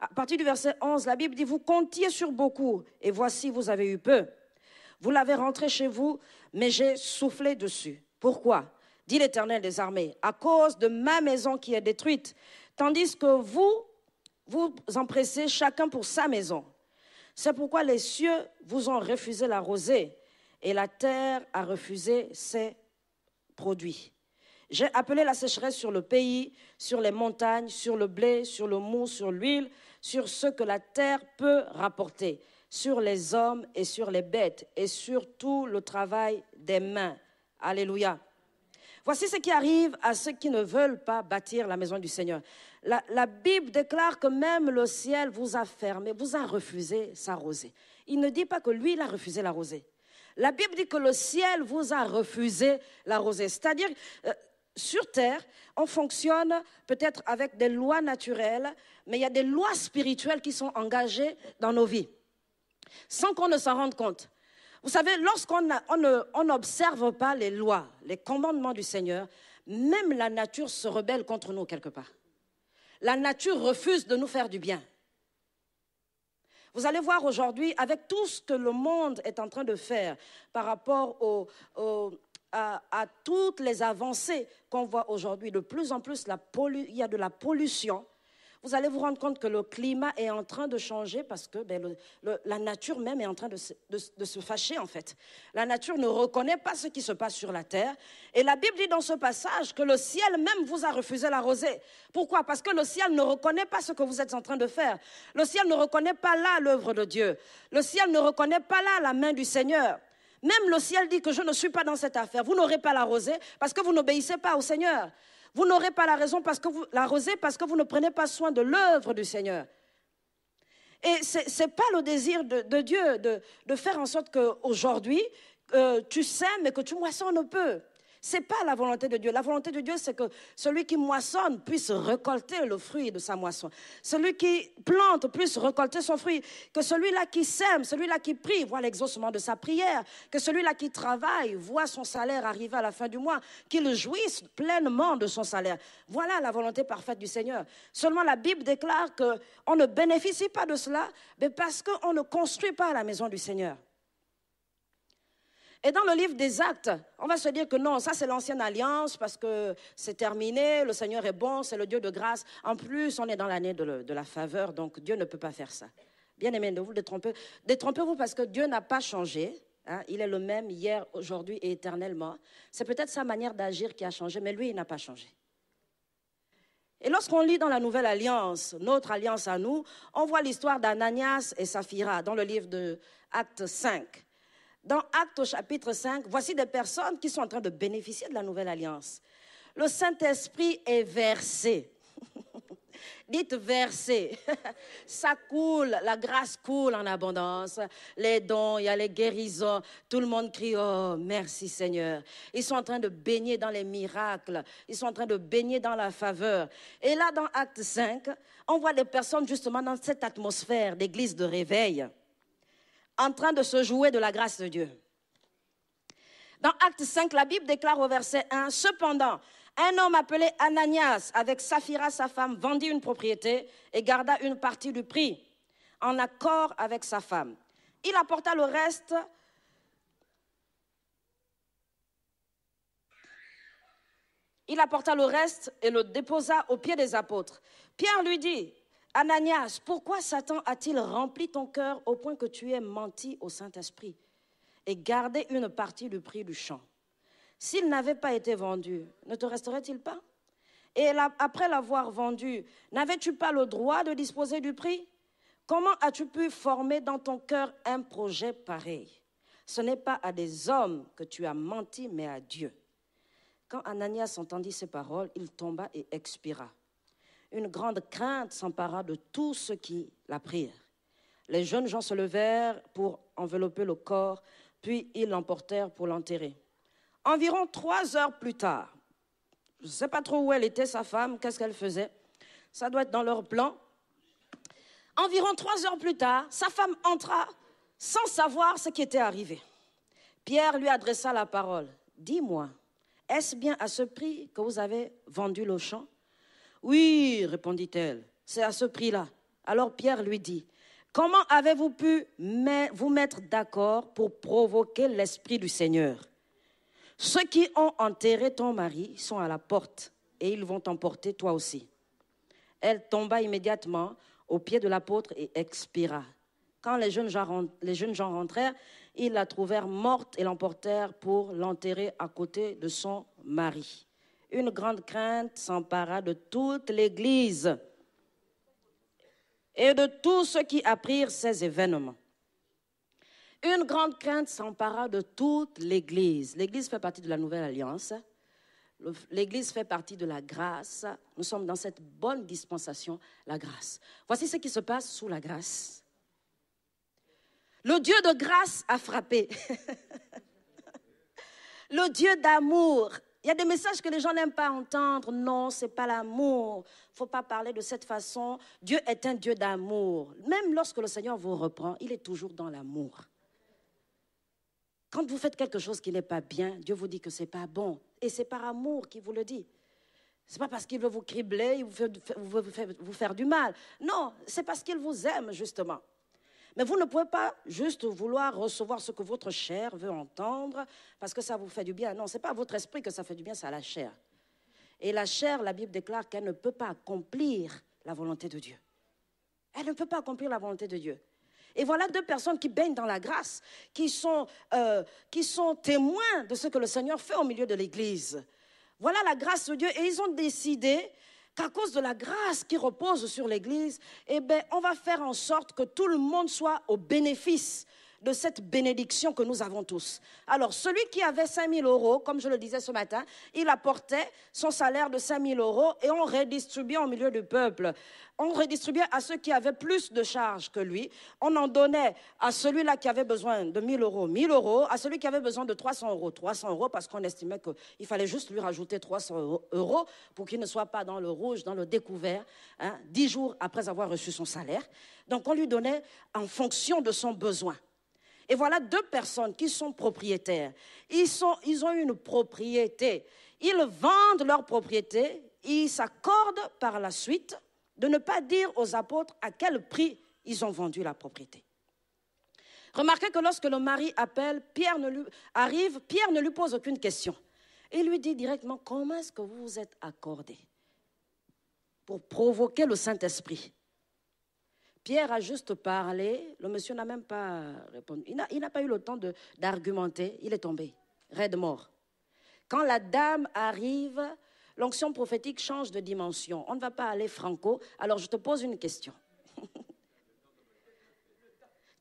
À partir du verset 11, la Bible dit, vous comptiez sur beaucoup et voici, vous avez eu peu. Vous l'avez rentré chez vous, mais j'ai soufflé dessus. Pourquoi dit l'Éternel des armées, à cause de ma maison qui est détruite, tandis que vous vous empressez chacun pour sa maison. C'est pourquoi les cieux vous ont refusé la rosée et la terre a refusé ses produits. J'ai appelé la sécheresse sur le pays, sur les montagnes, sur le blé, sur le mou, sur l'huile, sur ce que la terre peut rapporter, sur les hommes et sur les bêtes et sur tout le travail des mains. Alléluia. Voici ce qui arrive à ceux qui ne veulent pas bâtir la maison du Seigneur. La, Bible déclare que même le ciel vous a fermé, vous a refusé sa rosée. Il ne dit pas que lui, il a refusé la rosée. La Bible dit que le ciel vous a refusé la rosée. C'est-à-dire, euh, sur Terre, on fonctionne peut-être avec des lois naturelles, mais il y a des lois spirituelles qui sont engagées dans nos vies, sans qu'on ne s'en rende compte. Vous savez, lorsqu'on on n'observe pas les lois, les commandements du Seigneur, même la nature se rebelle contre nous quelque part. La nature refuse de nous faire du bien. Vous allez voir aujourd'hui, avec tout ce que le monde est en train de faire par rapport à, toutes les avancées qu'on voit aujourd'hui, de plus en plus, il y a de la pollution vous allez vous rendre compte que le climat est en train de changer parce que ben, la nature même est en train de se, de se, fâcher, en fait. La nature ne reconnaît pas ce qui se passe sur la terre. Et la Bible dit dans ce passage que le ciel même vous a refusé la rosée. Pourquoi Parce que le ciel ne reconnaît pas ce que vous êtes en train de faire. Le ciel ne reconnaît pas là l'œuvre de Dieu. Le ciel ne reconnaît pas là la main du Seigneur. Même le ciel dit que je ne suis pas dans cette affaire. Vous n'aurez pas la rosée parce que vous n'obéissez pas au Seigneur. Vous n'aurez pas la raison parce que vous, la parce que vous ne prenez pas soin de l'œuvre du Seigneur. Et ce n'est pas le désir de, Dieu de, faire en sorte qu'aujourd'hui, aujourd'hui euh, tu sèmes et que tu moissonnes peu n'est pas la volonté de Dieu. La volonté de Dieu, c'est que celui qui moissonne puisse récolter le fruit de sa moisson. Celui qui plante puisse récolter son fruit. Que celui-là qui sème, celui-là qui prie, voit l'exaucement de sa prière. Que celui-là qui travaille voit son salaire arriver à la fin du mois. Qu'il jouisse pleinement de son salaire. Voilà la volonté parfaite du Seigneur. Seulement la Bible déclare qu'on ne bénéficie pas de cela, mais parce qu'on ne construit pas la maison du Seigneur. Et dans le livre des actes, on va se dire que non, ça c'est l'ancienne alliance parce que c'est terminé, le Seigneur est bon, c'est le Dieu de grâce. En plus, on est dans l'année de, la faveur, donc Dieu ne peut pas faire ça. Bien aimé, ne vous détrompez. Détrompez-vous parce que Dieu n'a pas changé. Hein. il est le même hier, aujourd'hui et éternellement. C'est peut-être sa manière d'agir qui a changé, mais lui, il n'a pas changé. Et lorsqu'on lit dans la Nouvelle Alliance, notre alliance à nous, on voit l'histoire d'Ananias et Saphira dans le livre de Actes 5. Dans Acte au chapitre 5, voici des personnes qui sont en train de bénéficier de la nouvelle alliance. Le Saint-Esprit est versé. Dites versé. Ça coule, la grâce coule en abondance. Les dons, il y a les guérisons. Tout le monde crie Oh, merci Seigneur. Ils sont en train de baigner dans les miracles. Ils sont en train de baigner dans la faveur. Et là, dans Acte 5, on voit des personnes justement dans cette atmosphère d'église de réveil en train de se jouer de la grâce de Dieu. Dans Acte 5, la Bible déclare au verset 1, Cependant, un homme appelé Ananias, avec Saphira, sa femme, vendit une propriété et garda une partie du prix, en accord avec sa femme. Il apporta le reste Il apporta le reste et le déposa aux pieds des apôtres. Pierre lui dit, Ananias, pourquoi Satan a-t-il rempli ton cœur au point que tu aies menti au Saint-Esprit et gardé une partie du prix du champ S'il n'avait pas été vendu, ne te resterait-il pas Et après l'avoir vendu, n'avais-tu pas le droit de disposer du prix Comment as-tu pu former dans ton cœur un projet pareil Ce n'est pas à des hommes que tu as menti, mais à Dieu. Quand Ananias entendit ces paroles, il tomba et expira une grande crainte s'empara de tous ceux qui la prirent. Les jeunes gens se levèrent pour envelopper le corps, puis ils l'emportèrent pour l'enterrer. Environ trois heures plus tard, je ne sais pas trop où elle était, sa femme, qu'est-ce qu'elle faisait. Ça doit être dans leur plan. Environ trois heures plus tard, sa femme entra sans savoir ce qui était arrivé. Pierre lui adressa la parole. Dis-moi, est-ce bien à ce prix que vous avez vendu le champ oui, répondit-elle, c'est à ce prix-là. Alors Pierre lui dit, Comment avez-vous pu vous mettre d'accord pour provoquer l'Esprit du Seigneur Ceux qui ont enterré ton mari sont à la porte et ils vont t'emporter toi aussi. Elle tomba immédiatement aux pieds de l'apôtre et expira. Quand les jeunes, gens, rentrèrent, ils la trouvèrent morte et l'emportèrent pour l'enterrer à côté de son mari une grande crainte s'empara de toute l'Église et de tous ceux qui apprirent ces événements. Une grande crainte s'empara de toute l'Église. L'Église fait partie de la Nouvelle Alliance. L'Église fait partie de la grâce. Nous sommes dans cette bonne dispensation, la grâce. Voici ce qui se passe sous la grâce. Le Dieu de grâce a frappé. Le Dieu d'amour il y a des messages que les gens n'aiment pas entendre. Non, c'est pas l'amour. il Faut pas parler de cette façon. Dieu est un Dieu d'amour. Même lorsque le Seigneur vous reprend, il est toujours dans l'amour. Quand vous faites quelque chose qui n'est pas bien, Dieu vous dit que ce n'est pas bon. Et c'est par amour qu'il vous le dit. ce n'est pas parce qu'il veut vous cribler, il veut vous faire du mal. Non, c'est parce qu'il vous aime, justement. Mais vous ne pouvez pas juste vouloir recevoir ce que votre chair veut entendre parce que ça vous fait du bien. Non, ce n'est pas à votre esprit que ça fait du bien, c'est à la chair. Et la chair, la Bible déclare qu'elle ne peut pas accomplir la volonté de Dieu. Elle ne peut pas accomplir la volonté de Dieu. Et voilà deux personnes qui baignent dans la grâce, qui sont, euh, qui sont témoins de ce que le Seigneur fait au milieu de l'Église. Voilà la grâce de Dieu. Et ils ont décidé qu'à cause de la grâce qui repose sur l'Église, eh ben, on va faire en sorte que tout le monde soit au bénéfice de cette bénédiction que nous avons tous. Alors, celui qui avait 5 000 euros, comme je le disais ce matin, il apportait son salaire de 5 000 euros et on redistribuait au milieu du peuple. On redistribuait à ceux qui avaient plus de charges que lui. On en donnait à celui-là qui avait besoin de 1 000 euros, 1 000 euros, à celui qui avait besoin de 300 euros, 300 euros, parce qu'on estimait qu'il fallait juste lui rajouter 300 euros pour qu'il ne soit pas dans le rouge, dans le découvert, hein, dix jours après avoir reçu son salaire. Donc, on lui donnait en fonction de son besoin. Et voilà deux personnes qui sont propriétaires. Ils, ont une propriété. Ils vendent leur propriété. Ils s'accordent par la suite de ne pas dire aux apôtres à quel prix ils ont vendu la propriété. Remarquez que lorsque le mari appelle, Pierre ne arrive, Pierre ne lui pose aucune question. Il lui dit directement comment est-ce que vous vous êtes accordé pour provoquer le Saint-Esprit. Pierre a juste parlé, le monsieur n'a même pas répondu. Il n'a pas eu le temps d'argumenter, il est tombé, raide mort. Quand la dame arrive, l'onction prophétique change de dimension. On ne va pas aller franco, alors je te pose une question.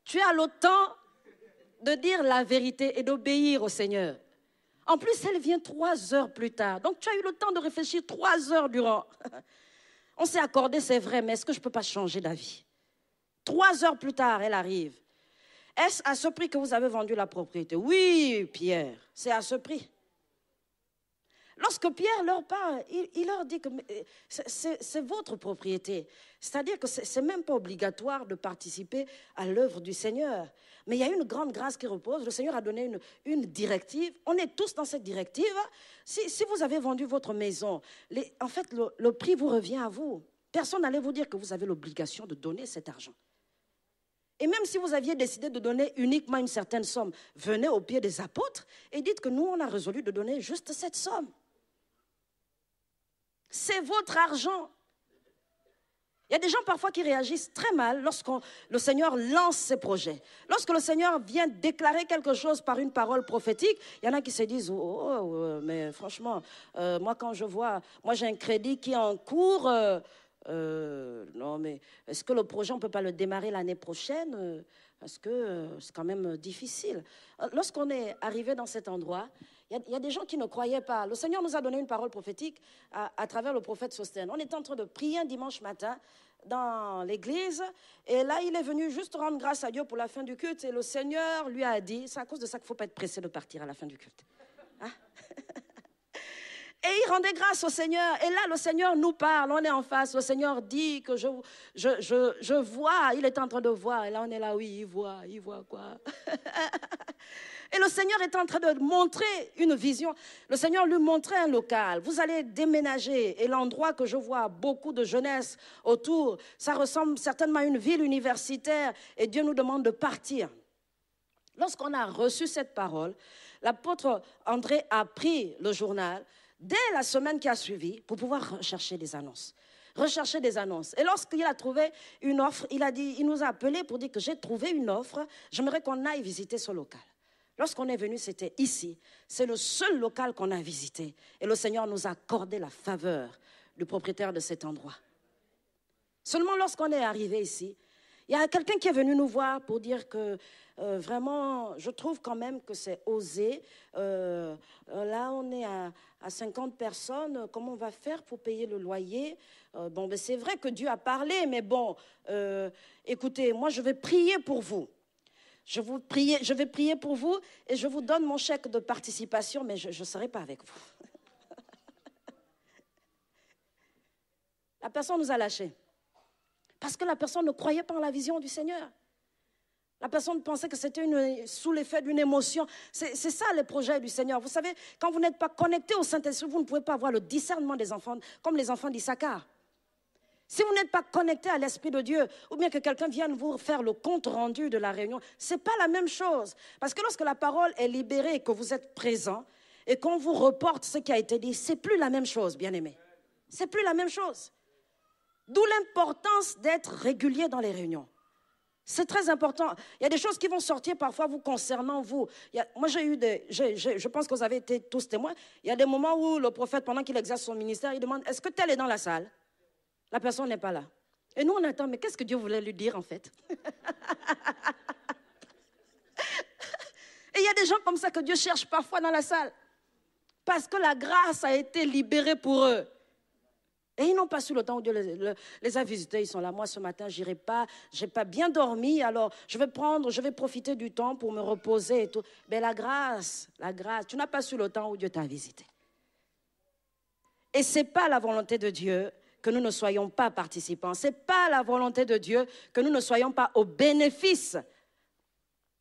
tu as le temps de dire la vérité et d'obéir au Seigneur. En plus, elle vient trois heures plus tard. Donc, tu as eu le temps de réfléchir trois heures durant. On s'est accordé, c'est vrai, mais est-ce que je ne peux pas changer d'avis Trois heures plus tard, elle arrive. Est-ce à ce prix que vous avez vendu la propriété Oui, Pierre, c'est à ce prix. Lorsque Pierre leur parle, il, leur dit que c'est votre propriété. C'est-à-dire que ce n'est même pas obligatoire de participer à l'œuvre du Seigneur. Mais il y a une grande grâce qui repose. Le Seigneur a donné une, directive. On est tous dans cette directive. Si, vous avez vendu votre maison, en fait, le prix vous revient à vous. Personne n'allait vous dire que vous avez l'obligation de donner cet argent. Et même si vous aviez décidé de donner uniquement une certaine somme, venez au pied des apôtres et dites que nous, on a résolu de donner juste cette somme. C'est votre argent. Il y a des gens parfois qui réagissent très mal lorsque le Seigneur lance ses projets. Lorsque le Seigneur vient déclarer quelque chose par une parole prophétique, il y en a qui se disent oh, oh, oh mais franchement, euh, moi quand je vois, moi j'ai un crédit qui est en cours, euh, euh, non, mais est-ce que le projet, on ne peut pas le démarrer l'année prochaine euh, Parce que euh, c'est quand même difficile. Lorsqu'on est arrivé dans cet endroit, il y, a des gens qui ne croyaient pas. Le Seigneur nous a donné une parole prophétique à, travers le prophète Sosten. On était en train de prier un dimanche matin dans l'église. Et là, il est venu juste rendre grâce à Dieu pour la fin du culte. Et le Seigneur lui a dit, c'est à cause de ça qu'il ne faut pas être pressé de partir à la fin du culte. Hein et il rendait grâce au Seigneur. Et là, le Seigneur nous parle, on est en face. Le Seigneur dit que je, je, je, je vois, il est en train de voir. Et là, on est là, oui, il voit, il voit quoi. Et le Seigneur est en train de montrer une vision. Le Seigneur lui montrait un local. Vous allez déménager. Et l'endroit que je vois beaucoup de jeunesse autour, ça ressemble certainement à une ville universitaire. Et Dieu nous demande de partir. Lorsqu'on a reçu cette parole, l'apôtre André a pris le journal dès la semaine qui a suivi pour pouvoir rechercher des annonces. Rechercher des annonces. Et lorsqu'il a trouvé une offre, il, a dit, il nous a appelé pour dire que j'ai trouvé une offre, j'aimerais qu'on aille visiter ce local. Lorsqu'on est venu, c'était ici. C'est le seul local qu'on a visité. Et le Seigneur nous a accordé la faveur du propriétaire de cet endroit. Seulement lorsqu'on est arrivé ici, il y a quelqu'un qui est venu nous voir pour dire que euh, vraiment, je trouve quand même que c'est osé. Euh, là, on est à, 50 personnes. Comment on va faire pour payer le loyer euh, Bon, ben, c'est vrai que Dieu a parlé, mais bon, écoutez, moi, je vais prier pour vous. Je, vous prier, je vais prier pour vous et je vous donne mon chèque de participation, mais je ne serai pas avec vous. la personne nous a lâchés. Parce que la personne ne croyait pas en la vision du Seigneur. La personne pensait que c'était sous l'effet d'une émotion. C'est ça le projet du Seigneur. Vous savez, quand vous n'êtes pas connecté au Saint-Esprit, vous ne pouvez pas avoir le discernement des enfants, comme les enfants d'Issacar. Si vous n'êtes pas connecté à l'Esprit de Dieu, ou bien que quelqu'un vienne vous faire le compte rendu de la réunion, ce n'est pas la même chose. Parce que lorsque la parole est libérée et que vous êtes présent, et qu'on vous reporte ce qui a été dit, c'est plus la même chose, bien-aimé. C'est plus la même chose. D'où l'importance d'être régulier dans les réunions. C'est très important. Il y a des choses qui vont sortir parfois vous concernant vous. moi, j'ai eu des. je pense que vous avez été tous témoins. Il y a des moments où le prophète, pendant qu'il exerce son ministère, il demande Est-ce que tel est dans la salle La personne n'est pas là. Et nous, on attend Mais qu'est-ce que Dieu voulait lui dire en fait Et il y a des gens comme ça que Dieu cherche parfois dans la salle. Parce que la grâce a été libérée pour eux. Et ils n'ont pas su le temps où Dieu les, a visités. Ils sont là. Moi, ce matin, j'irai pas. je n'ai pas bien dormi. Alors, je vais prendre, je vais profiter du temps pour me reposer et tout. Mais la grâce, la grâce. Tu n'as pas su le temps où Dieu t'a visité. Et c'est pas la volonté de Dieu que nous ne soyons pas participants. C'est pas la volonté de Dieu que nous ne soyons pas au bénéfice,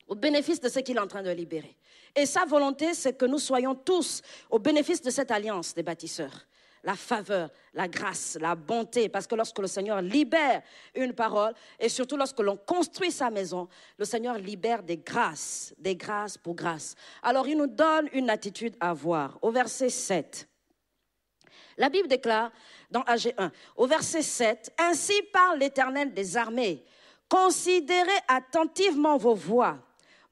au bénéfice de ce qu'il est en train de libérer. Et sa volonté, c'est que nous soyons tous au bénéfice de cette alliance des bâtisseurs la faveur, la grâce, la bonté. Parce que lorsque le Seigneur libère une parole, et surtout lorsque l'on construit sa maison, le Seigneur libère des grâces, des grâces pour grâce. Alors il nous donne une attitude à voir. Au verset 7. La Bible déclare dans AG 1, au verset 7, Ainsi parle l'Éternel des armées, considérez attentivement vos voix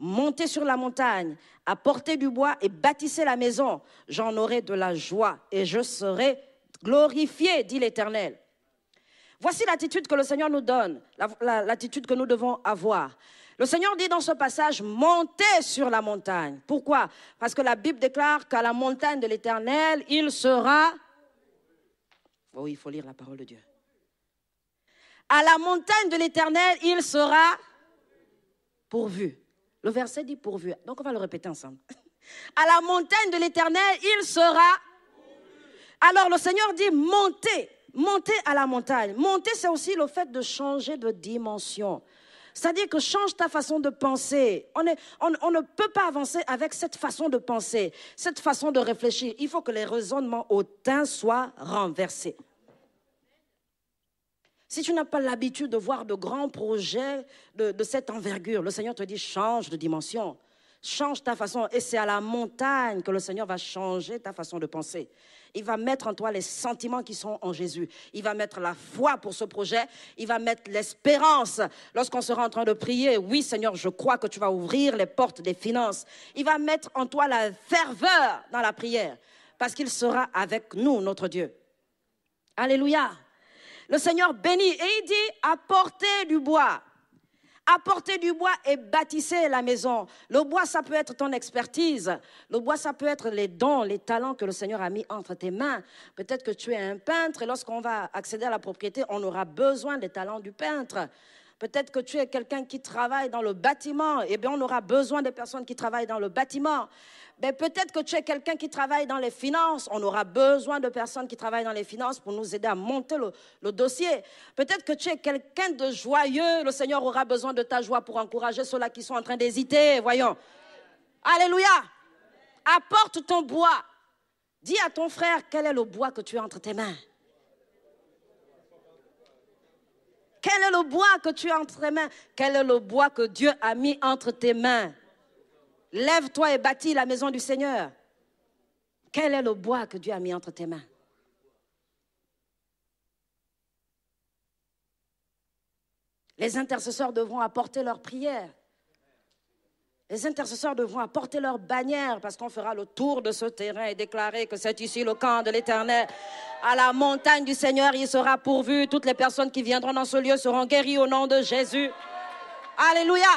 montez sur la montagne, apportez du bois et bâtissez la maison. J'en aurai de la joie et je serai glorifié, dit l'Éternel. Voici l'attitude que le Seigneur nous donne, l'attitude que nous devons avoir. Le Seigneur dit dans ce passage, montez sur la montagne. Pourquoi Parce que la Bible déclare qu'à la montagne de l'Éternel, il sera... oui, oh, il faut lire la parole de Dieu. À la montagne de l'Éternel, il sera pourvu. Le verset dit pourvu. Donc on va le répéter ensemble. À la montagne de l'Éternel, il sera. Alors le Seigneur dit montez, montez à la montagne. Monter, c'est aussi le fait de changer de dimension. C'est-à-dire que change ta façon de penser. On, on, ne peut pas avancer avec cette façon de penser, cette façon de réfléchir. Il faut que les raisonnements hautains soient renversés. Si tu n'as pas l'habitude de voir de grands projets de, cette envergure, le Seigneur te dit change de dimension, change ta façon. Et c'est à la montagne que le Seigneur va changer ta façon de penser. Il va mettre en toi les sentiments qui sont en Jésus. Il va mettre la foi pour ce projet. Il va mettre l'espérance. Lorsqu'on sera en train de prier, oui Seigneur, je crois que tu vas ouvrir les portes des finances. Il va mettre en toi la ferveur dans la prière. Parce qu'il sera avec nous, notre Dieu. Alléluia. Le Seigneur bénit et il dit, apportez du bois. Apportez du bois et bâtissez la maison. Le bois, ça peut être ton expertise. Le bois, ça peut être les dons, les talents que le Seigneur a mis entre tes mains. Peut-être que tu es un peintre et lorsqu'on va accéder à la propriété, on aura besoin des talents du peintre. Peut-être que tu es quelqu'un qui travaille dans le bâtiment. Eh bien, on aura besoin des personnes qui travaillent dans le bâtiment ben peut-être que tu es quelqu'un qui travaille dans les finances. On aura besoin de personnes qui travaillent dans les finances pour nous aider à monter le, le dossier. Peut-être que tu es quelqu'un de joyeux. Le Seigneur aura besoin de ta joie pour encourager ceux-là qui sont en train d'hésiter. Voyons. Alléluia. Apporte ton bois. Dis à ton frère quel est le bois que tu as entre tes mains. Quel est le bois que tu as entre tes mains Quel est le bois que Dieu a mis entre tes mains Lève-toi et bâtis la maison du Seigneur. Quel est le bois que Dieu a mis entre tes mains Les intercesseurs devront apporter leur prière. Les intercesseurs devront apporter leur bannière parce qu'on fera le tour de ce terrain et déclarer que c'est ici le camp de l'Éternel. À la montagne du Seigneur, il sera pourvu. Toutes les personnes qui viendront dans ce lieu seront guéries au nom de Jésus. Alléluia.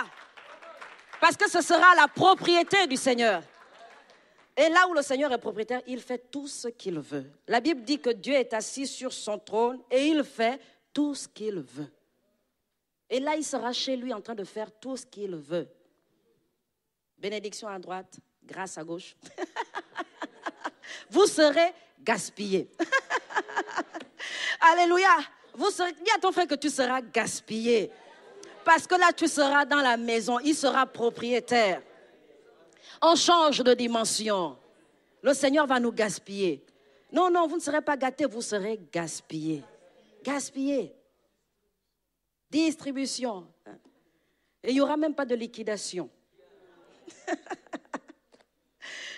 Parce que ce sera la propriété du Seigneur. Et là où le Seigneur est propriétaire, il fait tout ce qu'il veut. La Bible dit que Dieu est assis sur son trône et il fait tout ce qu'il veut. Et là, il sera chez lui en train de faire tout ce qu'il veut. Bénédiction à droite, grâce à gauche. Vous serez gaspillés. Alléluia. Vous dis à ton frère que tu seras gaspillé parce que là, tu seras dans la maison, il sera propriétaire. On change de dimension. Le Seigneur va nous gaspiller. Non, non, vous ne serez pas gâtés, vous serez gaspillés. Gaspillés. Distribution. Et il n'y aura même pas de liquidation.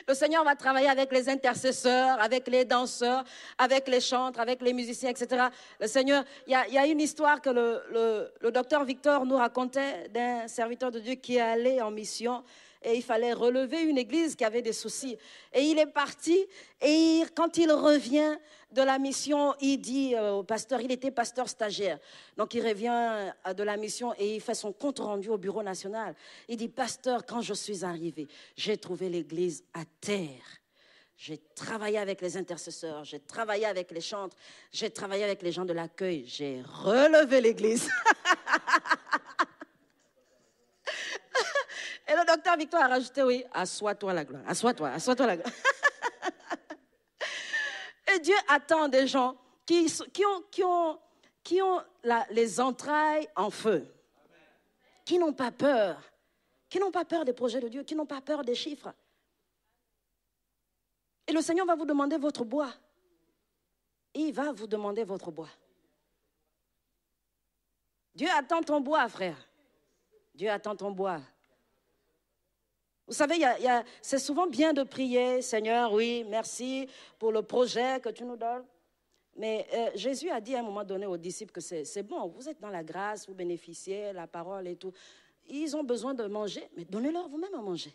Le Seigneur va travailler avec les intercesseurs, avec les danseurs, avec les chantres, avec les musiciens, etc. Le Seigneur, il y, a, une histoire que le, le docteur Victor nous racontait d'un serviteur de Dieu qui est allé en mission et il fallait relever une église qui avait des soucis. Et il est parti et quand il revient de la mission, il dit euh, au pasteur, il était pasteur stagiaire. Donc il revient euh, de la mission et il fait son compte rendu au bureau national. Il dit, pasteur, quand je suis arrivé, j'ai trouvé l'église à terre. J'ai travaillé avec les intercesseurs, j'ai travaillé avec les chantres, j'ai travaillé avec les gens de l'accueil, j'ai relevé l'église. Et le docteur Victor a rajouté, oui, assois-toi la gloire, assois-toi, assois-toi la gloire. Et Dieu attend des gens qui, ont, qui ont, les entrailles en feu, qui n'ont pas peur, qui n'ont pas peur des projets de Dieu, qui n'ont pas peur des chiffres. Et le Seigneur va vous demander votre bois. Il va vous demander votre bois. Dieu attend ton bois, frère. Dieu attend ton bois. Vous savez, c'est souvent bien de prier, Seigneur, oui, merci pour le projet que tu nous donnes. Mais euh, Jésus a dit à un moment donné aux disciples que c'est, bon, vous êtes dans la grâce, vous bénéficiez, la parole et tout. Ils ont besoin de manger, mais donnez-leur vous-même à manger.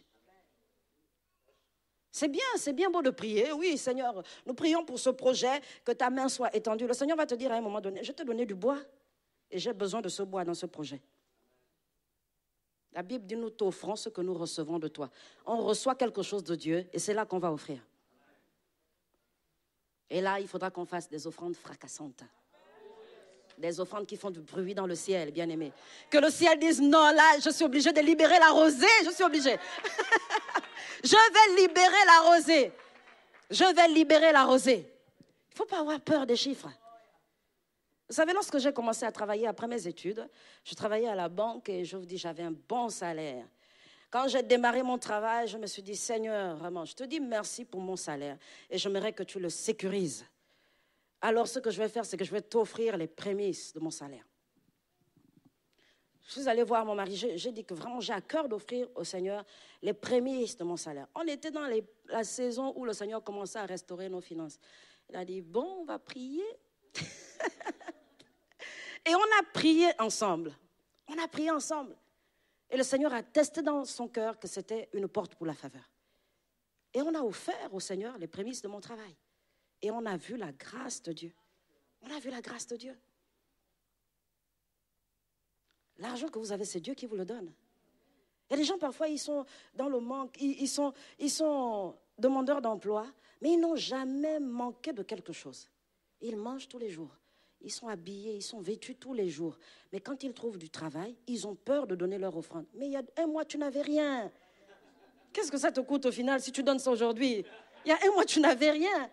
C'est bien, c'est bien beau de prier. Oui, Seigneur, nous prions pour ce projet, que ta main soit étendue. Le Seigneur va te dire à un moment donné, je te donner du bois et j'ai besoin de ce bois dans ce projet. La Bible dit, nous t'offrons ce que nous recevons de toi. On reçoit quelque chose de Dieu et c'est là qu'on va offrir. Et là, il faudra qu'on fasse des offrandes fracassantes. Des offrandes qui font du bruit dans le ciel, bien aimé. Que le ciel dise, non, là, je suis obligé de libérer la rosée, je suis obligé. je vais libérer la rosée. Je vais libérer la rosée. Il ne faut pas avoir peur des chiffres. Vous savez, lorsque j'ai commencé à travailler après mes études, je travaillais à la banque et je vous dis, j'avais un bon salaire. Quand j'ai démarré mon travail, je me suis dit, Seigneur, vraiment, je te dis merci pour mon salaire et j'aimerais que tu le sécurises. Alors, ce que je vais faire, c'est que je vais t'offrir les prémices de mon salaire. Je suis allée voir mon mari, j'ai dit que vraiment j'ai à cœur d'offrir au Seigneur les prémices de mon salaire. On était dans la saison où le Seigneur commençait à restaurer nos finances. Il a dit, bon, on va prier. Et on a prié ensemble. On a prié ensemble. Et le Seigneur a testé dans son cœur que c'était une porte pour la faveur. Et on a offert au Seigneur les prémices de mon travail. Et on a vu la grâce de Dieu. On a vu la grâce de Dieu. L'argent que vous avez, c'est Dieu qui vous le donne. Et les gens, parfois, ils sont dans le manque, ils, sont, ils sont demandeurs d'emploi, mais ils n'ont jamais manqué de quelque chose. Ils mangent tous les jours ils sont habillés, ils sont vêtus tous les jours. Mais quand ils trouvent du travail, ils ont peur de donner leur offrande. Mais il y a un mois, tu n'avais rien. Qu'est-ce que ça te coûte au final si tu donnes ça aujourd'hui Il y a un mois, tu n'avais rien.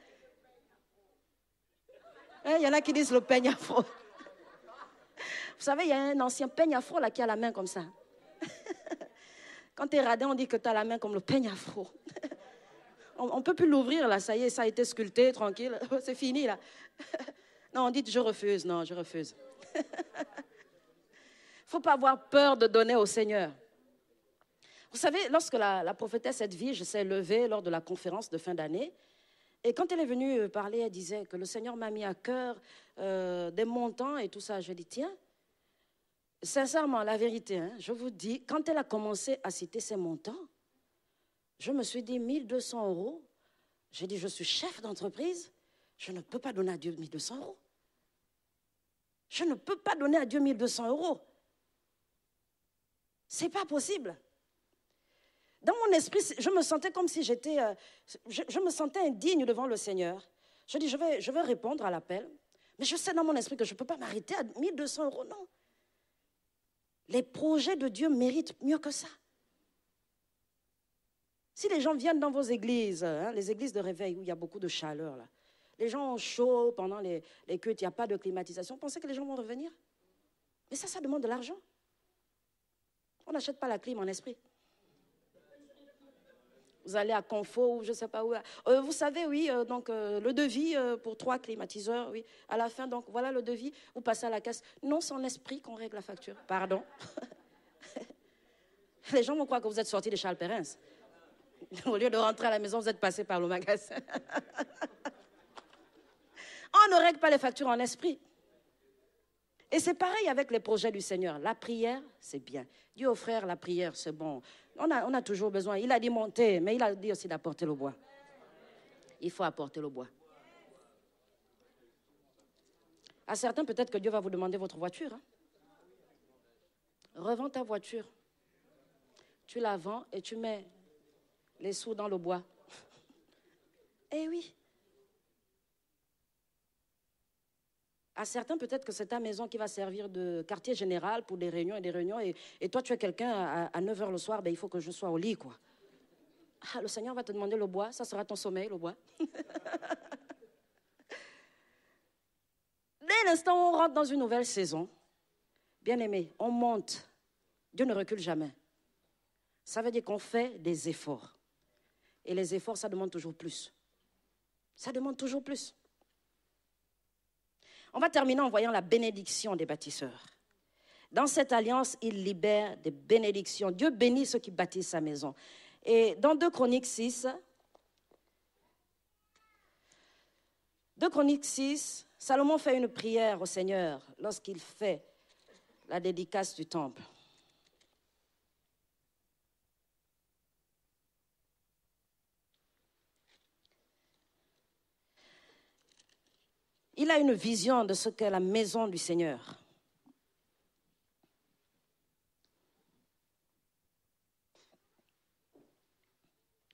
Hein, il y en a qui disent le peigne afro. Vous savez, il y a un ancien peigne afro là qui a la main comme ça. Quand tu es radin, on dit que tu as la main comme le peigne afro. On ne peut plus l'ouvrir là, ça y est, ça a été sculpté, tranquille, c'est fini là. Non, dites, je refuse, non, je refuse. Il faut pas avoir peur de donner au Seigneur. Vous savez, lorsque la, prophétesse Edwige s'est levée lors de la conférence de fin d'année, et quand elle est venue euh, parler, elle disait que le Seigneur m'a mis à cœur euh, des montants et tout ça. Je dis, tiens, sincèrement, la vérité, hein, je vous dis, quand elle a commencé à citer ces montants, je me suis dit 1200 euros. J'ai dit, je suis chef d'entreprise. Je ne peux pas donner à Dieu 1200 euros. Je ne peux pas donner à Dieu 1200 euros. C'est pas possible. Dans mon esprit, je me sentais comme si j'étais. Euh, je, me sentais indigne devant le Seigneur. Je dis, je vais, je répondre à l'appel. Mais je sais dans mon esprit que je ne peux pas m'arrêter à 1200 euros, non. Les projets de Dieu méritent mieux que ça. Si les gens viennent dans vos églises, hein, les églises de réveil où il y a beaucoup de chaleur, là, les gens ont chaud pendant les, les cultes, il n'y a pas de climatisation. Vous pensez que les gens vont revenir Mais ça, ça demande de l'argent. On n'achète pas la clim en esprit. Vous allez à Confo ou je ne sais pas où. Euh, vous savez, oui, euh, donc euh, le devis pour trois climatiseurs, oui. À la fin, donc voilà le devis, vous passez à la caisse. Non, c'est en esprit qu'on règle la facture. Pardon. Les gens vont croire que vous êtes sorti de Charles Perrin. Au lieu de rentrer à la maison, vous êtes passé par le magasin. On ne règle pas les factures en esprit. Et c'est pareil avec les projets du Seigneur. La prière, c'est bien. Dieu au oh frère, la prière, c'est bon. On a, on a toujours besoin. Il a dit monter, mais il a dit aussi d'apporter le bois. Il faut apporter le bois. À certains, peut-être que Dieu va vous demander votre voiture. Hein. Revends ta voiture. Tu la vends et tu mets les sous dans le bois. eh oui. à certains, peut-être que c'est ta maison qui va servir de quartier général pour des réunions et des réunions. Et, toi, tu es quelqu'un à, 9 h le soir, ben, il faut que je sois au lit, quoi. Ah, le Seigneur va te demander le bois, ça sera ton sommeil, le bois. Dès l'instant où on rentre dans une nouvelle saison, bien aimé, on monte. Dieu ne recule jamais. Ça veut dire qu'on fait des efforts. Et les efforts, ça demande toujours plus. Ça demande toujours plus. On va terminer en voyant la bénédiction des bâtisseurs. Dans cette alliance, il libère des bénédictions. Dieu bénit ceux qui bâtissent sa maison. Et dans 2 Chroniques 6, Chroniques 6, Salomon fait une prière au Seigneur lorsqu'il fait la dédicace du temple. il a une vision de ce qu'est la maison du Seigneur.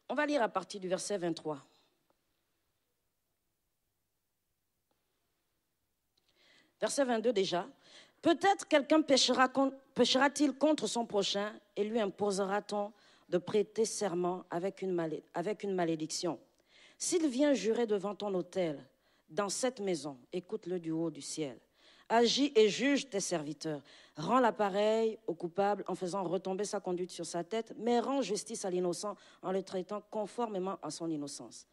On va lire à partir du verset 23. Verset 22 déjà. Peut-être quelqu'un péchera-t-il contre son prochain et lui imposera-t-on de prêter serment avec une, avec une malédiction. S'il vient jurer devant ton autel dans cette maison, écoute-le du haut du ciel. Agis et juge tes serviteurs. Rends l'appareil au coupable en faisant retomber sa conduite sur sa tête, mais rends justice à l'innocent en le traitant conformément à son innocence.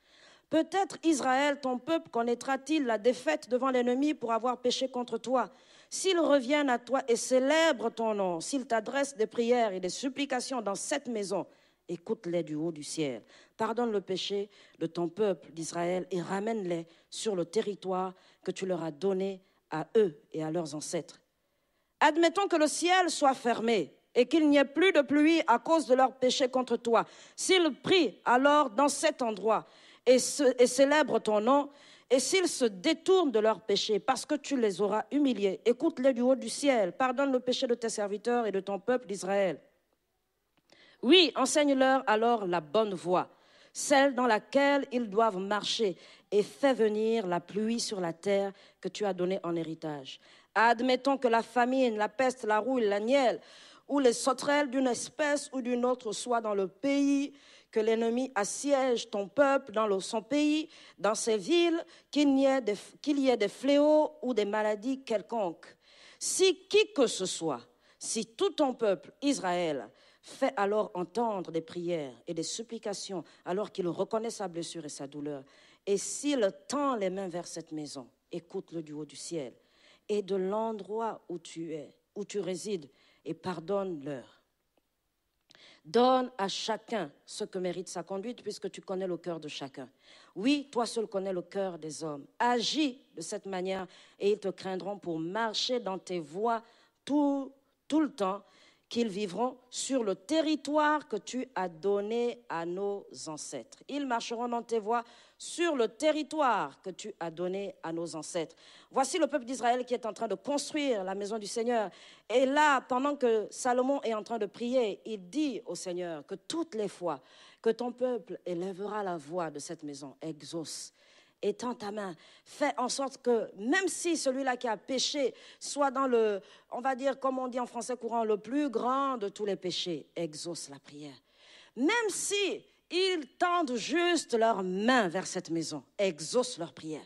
Peut-être Israël, ton peuple, connaîtra-t-il la défaite devant l'ennemi pour avoir péché contre toi. S'ils reviennent à toi et célèbrent ton nom, s'ils t'adressent des prières et des supplications dans cette maison, écoute-les du haut du ciel. Pardonne le péché de ton peuple d'Israël et ramène-les sur le territoire que tu leur as donné à eux et à leurs ancêtres. Admettons que le ciel soit fermé et qu'il n'y ait plus de pluie à cause de leur péché contre toi. S'ils prient alors dans cet endroit et, célèbrent ton nom, et s'ils se détournent de leur péché parce que tu les auras humiliés, écoute-les du haut du ciel, pardonne le péché de tes serviteurs et de ton peuple d'Israël. Oui, enseigne-leur alors la bonne voie, celle dans laquelle ils doivent marcher, et fais venir la pluie sur la terre que tu as donnée en héritage. Admettons que la famine, la peste, la rouille, la ou les sauterelles d'une espèce ou d'une autre soient dans le pays, que l'ennemi assiège ton peuple dans son pays, dans ses villes, qu'il y, y ait des fléaux ou des maladies quelconques. Si qui que ce soit, si tout ton peuple, Israël, Fais alors entendre des prières et des supplications alors qu'il reconnaît sa blessure et sa douleur. Et s'il tend les mains vers cette maison, écoute-le du haut du ciel et de l'endroit où tu es, où tu résides, et pardonne-leur. Donne à chacun ce que mérite sa conduite, puisque tu connais le cœur de chacun. Oui, toi seul connais le cœur des hommes. Agis de cette manière, et ils te craindront pour marcher dans tes voies tout, tout le temps qu'ils vivront sur le territoire que tu as donné à nos ancêtres. Ils marcheront dans tes voies sur le territoire que tu as donné à nos ancêtres. Voici le peuple d'Israël qui est en train de construire la maison du Seigneur. Et là, pendant que Salomon est en train de prier, il dit au Seigneur que toutes les fois que ton peuple élèvera la voix de cette maison, exauce étends ta main. Fais en sorte que même si celui-là qui a péché soit dans le, on va dire, comme on dit en français courant, le plus grand de tous les péchés, exauce la prière. Même si ils tendent juste leurs mains vers cette maison, exauce leur prière.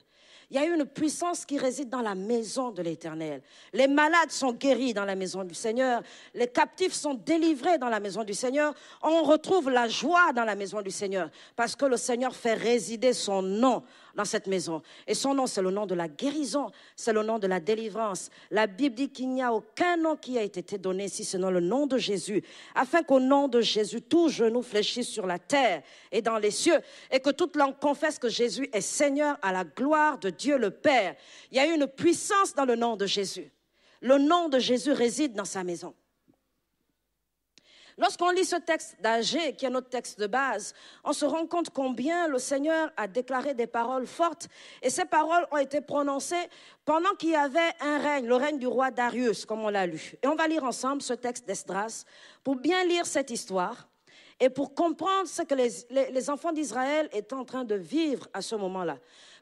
Il y a une puissance qui réside dans la maison de l'Éternel. Les malades sont guéris dans la maison du Seigneur. Les captifs sont délivrés dans la maison du Seigneur. On retrouve la joie dans la maison du Seigneur parce que le Seigneur fait résider son nom dans cette maison. Et son nom, c'est le nom de la guérison, c'est le nom de la délivrance. La Bible dit qu'il n'y a aucun nom qui a été donné si ce n'est le nom de Jésus, afin qu'au nom de Jésus, tout genou fléchisse sur la terre et dans les cieux, et que toute langue confesse que Jésus est Seigneur à la gloire de Dieu le Père. Il y a une puissance dans le nom de Jésus. Le nom de Jésus réside dans sa maison. Lorsqu'on lit ce texte d'Agé, qui est notre texte de base, on se rend compte combien le Seigneur a déclaré des paroles fortes. Et ces paroles ont été prononcées pendant qu'il y avait un règne, le règne du roi Darius, comme on l'a lu. Et on va lire ensemble ce texte d'Esdras pour bien lire cette histoire et pour comprendre ce que les enfants d'Israël étaient en train de vivre à ce moment-là.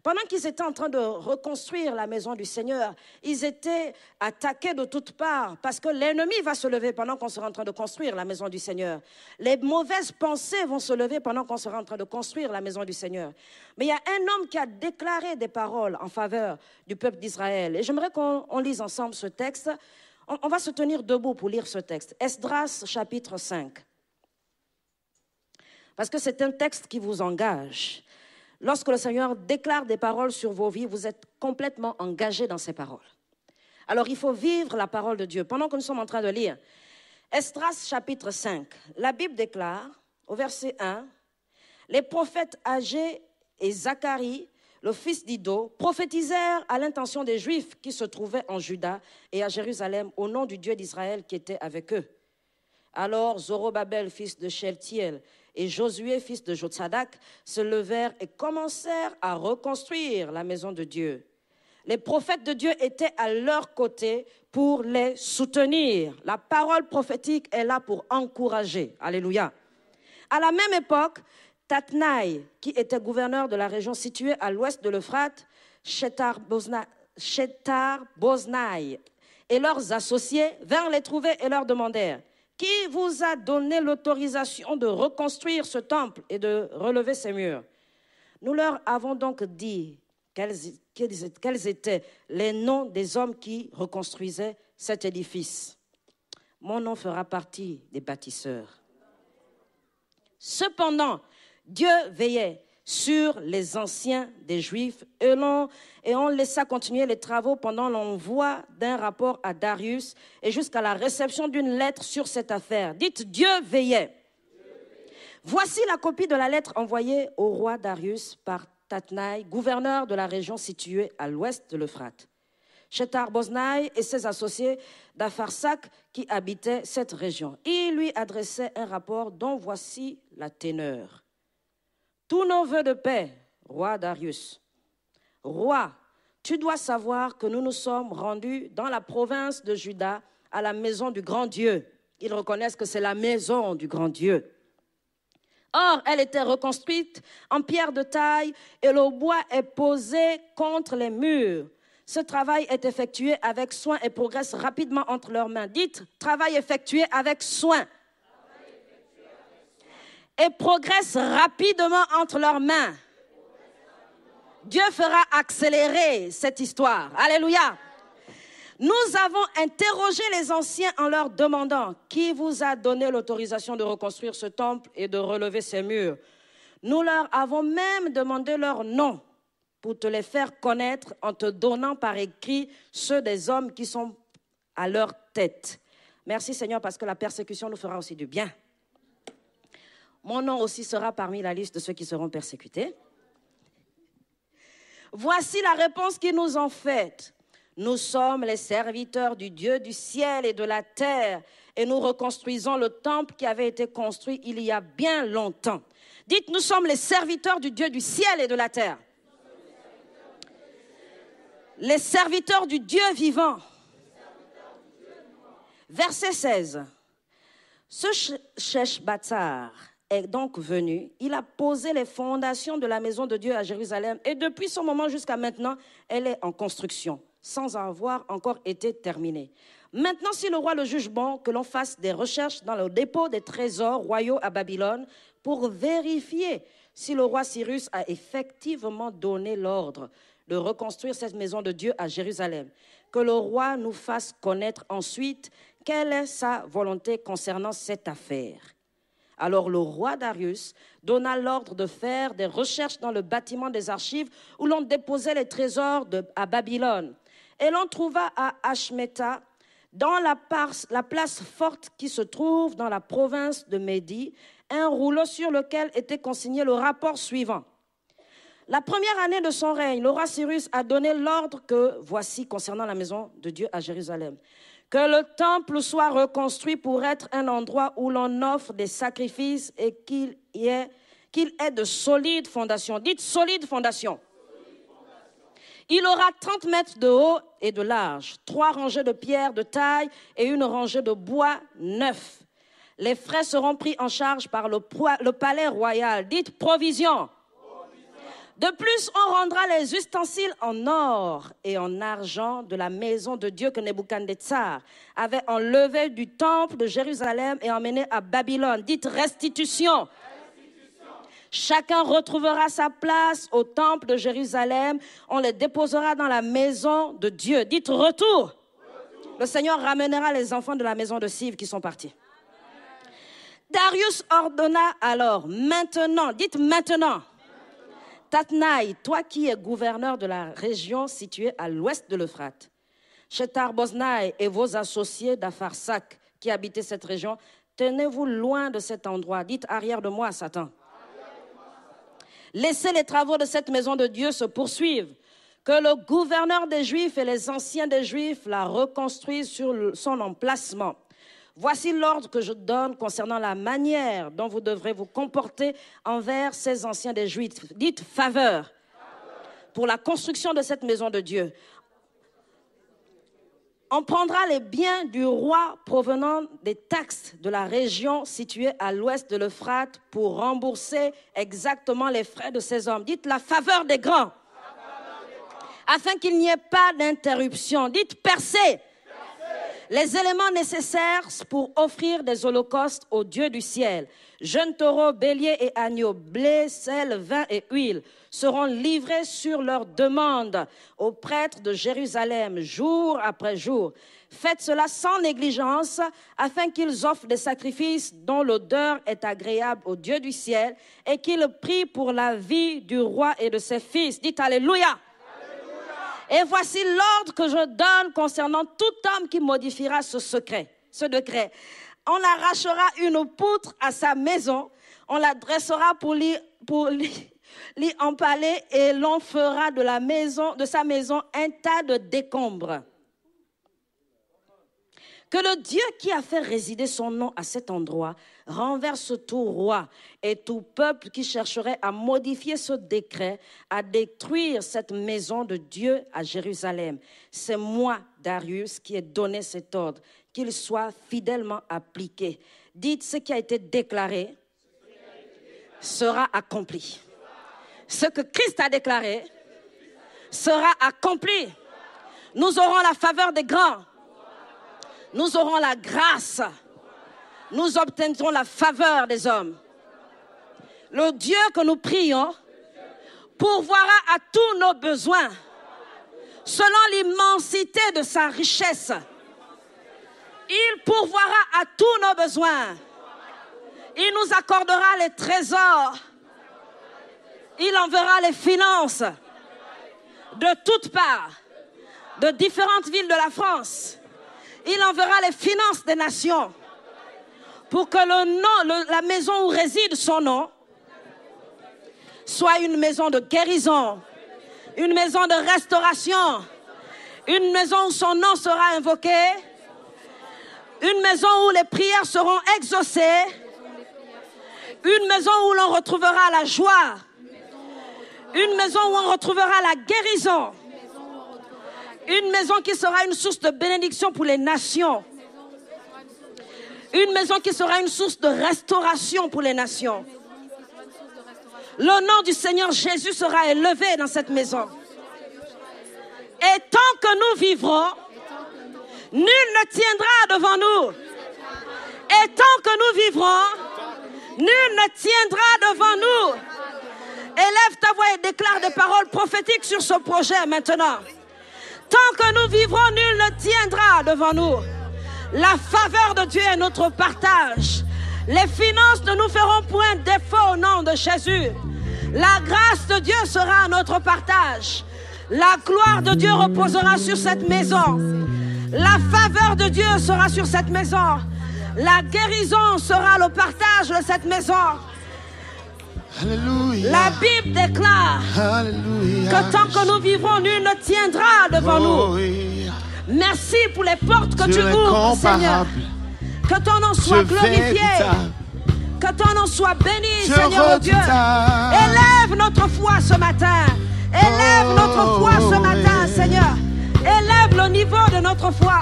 Pendant qu'ils étaient en train de reconstruire la maison du Seigneur, ils étaient attaqués de toutes parts parce que l'ennemi va se lever pendant qu'on sera en train de construire la maison du Seigneur. Les mauvaises pensées vont se lever pendant qu'on sera en train de construire la maison du Seigneur. Mais il y a un homme qui a déclaré des paroles en faveur du peuple d'Israël. Et j'aimerais qu'on lise ensemble ce texte. On, va se tenir debout pour lire ce texte. Esdras chapitre 5. Parce que c'est un texte qui vous engage. Lorsque le Seigneur déclare des paroles sur vos vies, vous êtes complètement engagé dans ces paroles. Alors il faut vivre la parole de Dieu. Pendant que nous sommes en train de lire Estras chapitre 5, la Bible déclare au verset 1, les prophètes âgés et Zacharie, le fils d'Ido, prophétisèrent à l'intention des Juifs qui se trouvaient en Juda et à Jérusalem au nom du Dieu d'Israël qui était avec eux. Alors Zorobabel, fils de Sheltiel, et Josué, fils de Jotsadak, se levèrent et commencèrent à reconstruire la maison de Dieu. Les prophètes de Dieu étaient à leur côté pour les soutenir. La parole prophétique est là pour encourager. Alléluia. À la même époque, Tatnaï, qui était gouverneur de la région située à l'ouest de l'Euphrate, chetar et leurs associés vinrent les trouver et leur demandèrent qui vous a donné l'autorisation de reconstruire ce temple et de relever ses murs Nous leur avons donc dit quels, étaient les noms des hommes qui reconstruisaient cet édifice. Mon nom fera partie des bâtisseurs. Cependant, Dieu veillait sur les anciens des Juifs. Et, et on laissa continuer les travaux pendant l'envoi d'un rapport à Darius et jusqu'à la réception d'une lettre sur cette affaire. Dites, Dieu veillait. Voici la copie de la lettre envoyée au roi Darius par Tatnai, gouverneur de la région située à l'ouest de l'Euphrate. Chetar Boznaï et ses associés d'Afarsak qui habitaient cette région. Il lui adressait un rapport dont voici la teneur. Tous nos voeux de paix, roi Darius. Roi, tu dois savoir que nous nous sommes rendus dans la province de Juda à la maison du grand Dieu. Ils reconnaissent que c'est la maison du grand Dieu. Or, elle était reconstruite en pierre de taille et le bois est posé contre les murs. Ce travail est effectué avec soin et progresse rapidement entre leurs mains. Dites, travail effectué avec soin et progressent rapidement entre leurs mains. Dieu fera accélérer cette histoire. Alléluia. Nous avons interrogé les anciens en leur demandant qui vous a donné l'autorisation de reconstruire ce temple et de relever ces murs. Nous leur avons même demandé leur nom pour te les faire connaître en te donnant par écrit ceux des hommes qui sont à leur tête. Merci Seigneur parce que la persécution nous fera aussi du bien. Mon nom aussi sera parmi la liste de ceux qui seront persécutés. Voici la réponse qu'ils nous ont faite. Nous sommes les serviteurs du Dieu du ciel et de la terre, et nous reconstruisons le temple qui avait été construit il y a bien longtemps. Dites, nous sommes les serviteurs du Dieu du ciel et de la terre. Les serviteurs du Dieu vivant. Verset 16. Ce chèche-bâtard est donc venu, il a posé les fondations de la maison de Dieu à Jérusalem et depuis ce moment jusqu'à maintenant, elle est en construction, sans avoir encore été terminée. Maintenant, si le roi le juge bon, que l'on fasse des recherches dans le dépôt des trésors royaux à Babylone pour vérifier si le roi Cyrus a effectivement donné l'ordre de reconstruire cette maison de Dieu à Jérusalem. Que le roi nous fasse connaître ensuite quelle est sa volonté concernant cette affaire. Alors le roi Darius donna l'ordre de faire des recherches dans le bâtiment des archives où l'on déposait les trésors à Babylone. Et l'on trouva à Ashmeta, dans la, la place forte qui se trouve dans la province de Médie, un rouleau sur lequel était consigné le rapport suivant. La première année de son règne, le roi Cyrus a donné l'ordre que voici concernant la maison de Dieu à Jérusalem que le temple soit reconstruit pour être un endroit où l'on offre des sacrifices et qu'il y ait, qu'il ait de solides fondations. Dites solides fondations. Il aura 30 mètres de haut et de large, trois rangées de pierres de taille et une rangée de bois neuf. Les frais seront pris en charge par le, le palais royal. Dites provision. De plus, on rendra les ustensiles en or et en argent de la maison de Dieu que Nebuchadnezzar avait enlevé du temple de Jérusalem et emmené à Babylone. Dites restitution. Chacun retrouvera sa place au temple de Jérusalem. On les déposera dans la maison de Dieu. Dites retour. Le Seigneur ramènera les enfants de la maison de Sive qui sont partis. Darius ordonna alors, maintenant, dites maintenant Tatnaï, toi qui es gouverneur de la région située à l'ouest de l'Euphrate, Chetar bosnaï et vos associés d'Afarsak qui habitaient cette région, tenez-vous loin de cet endroit. Dites arrière de moi, Satan. Laissez les travaux de cette maison de Dieu se poursuivre. Que le gouverneur des Juifs et les anciens des Juifs la reconstruisent sur son emplacement. Voici l'ordre que je donne concernant la manière dont vous devrez vous comporter envers ces anciens des Juifs. Dites faveur pour la construction de cette maison de Dieu. On prendra les biens du roi provenant des taxes de la région située à l'ouest de l'Euphrate pour rembourser exactement les frais de ces hommes. Dites la faveur des grands. Afin qu'il n'y ait pas d'interruption. Dites percée les éléments nécessaires pour offrir des holocaustes au Dieu du ciel. Jeunes taureaux, béliers et agneaux, blé, sel, vin et huile seront livrés sur leur demande aux prêtres de Jérusalem jour après jour. Faites cela sans négligence afin qu'ils offrent des sacrifices dont l'odeur est agréable au Dieu du ciel et qu'ils prient pour la vie du roi et de ses fils. Dites Alléluia. Et voici l'ordre que je donne concernant tout homme qui modifiera ce secret, ce décret. On arrachera une poutre à sa maison, on la dressera pour l'y, pour empaler et l'on fera de, de sa maison un tas de décombres. Que le Dieu qui a fait résider son nom à cet endroit renverse tout roi et tout peuple qui chercherait à modifier ce décret, à détruire cette maison de Dieu à Jérusalem. C'est moi, Darius, qui ai donné cet ordre, qu'il soit fidèlement appliqué. Dites ce qui a été déclaré sera accompli. Ce que Christ a déclaré sera accompli. Nous aurons la faveur des grands. Nous aurons la grâce nous obtiendrons la faveur des hommes. Le Dieu que nous prions pourvoira à tous nos besoins selon l'immensité de sa richesse. Il pourvoira à tous nos besoins. Il nous accordera les trésors. Il enverra les finances de toutes parts, de différentes villes de la France. Il enverra les finances des nations pour que le nom, la maison où réside son nom soit une maison de guérison, une maison de restauration, une maison où son nom sera invoqué, une maison où les prières seront exaucées, une maison où l'on retrouvera la joie, une maison où on retrouvera la guérison, une maison qui sera une source de bénédiction pour les nations. Une maison qui sera une source de restauration pour les nations. Le nom du Seigneur Jésus sera élevé dans cette maison. Et tant que nous vivrons, nul ne tiendra devant nous. Et tant que nous vivrons, nul ne tiendra devant nous. Élève ta voix et déclare des paroles prophétiques sur ce projet maintenant. Tant que nous vivrons, nul ne tiendra devant nous. La faveur de Dieu est notre partage. Les finances ne nous feront point défaut au nom de Jésus. La grâce de Dieu sera notre partage. La gloire de Dieu reposera sur cette maison. La faveur de Dieu sera sur cette maison. La guérison sera le partage de cette maison. La Bible déclare que tant que nous vivrons, nul ne tiendra devant nous. Merci pour les portes que tu ouvres, Seigneur. Que ton nom soit glorifié. Que ton nom soit béni, Seigneur Dieu. Élève notre foi ce matin. Élève oh, notre foi ce matin, Seigneur. Élève le niveau de notre foi.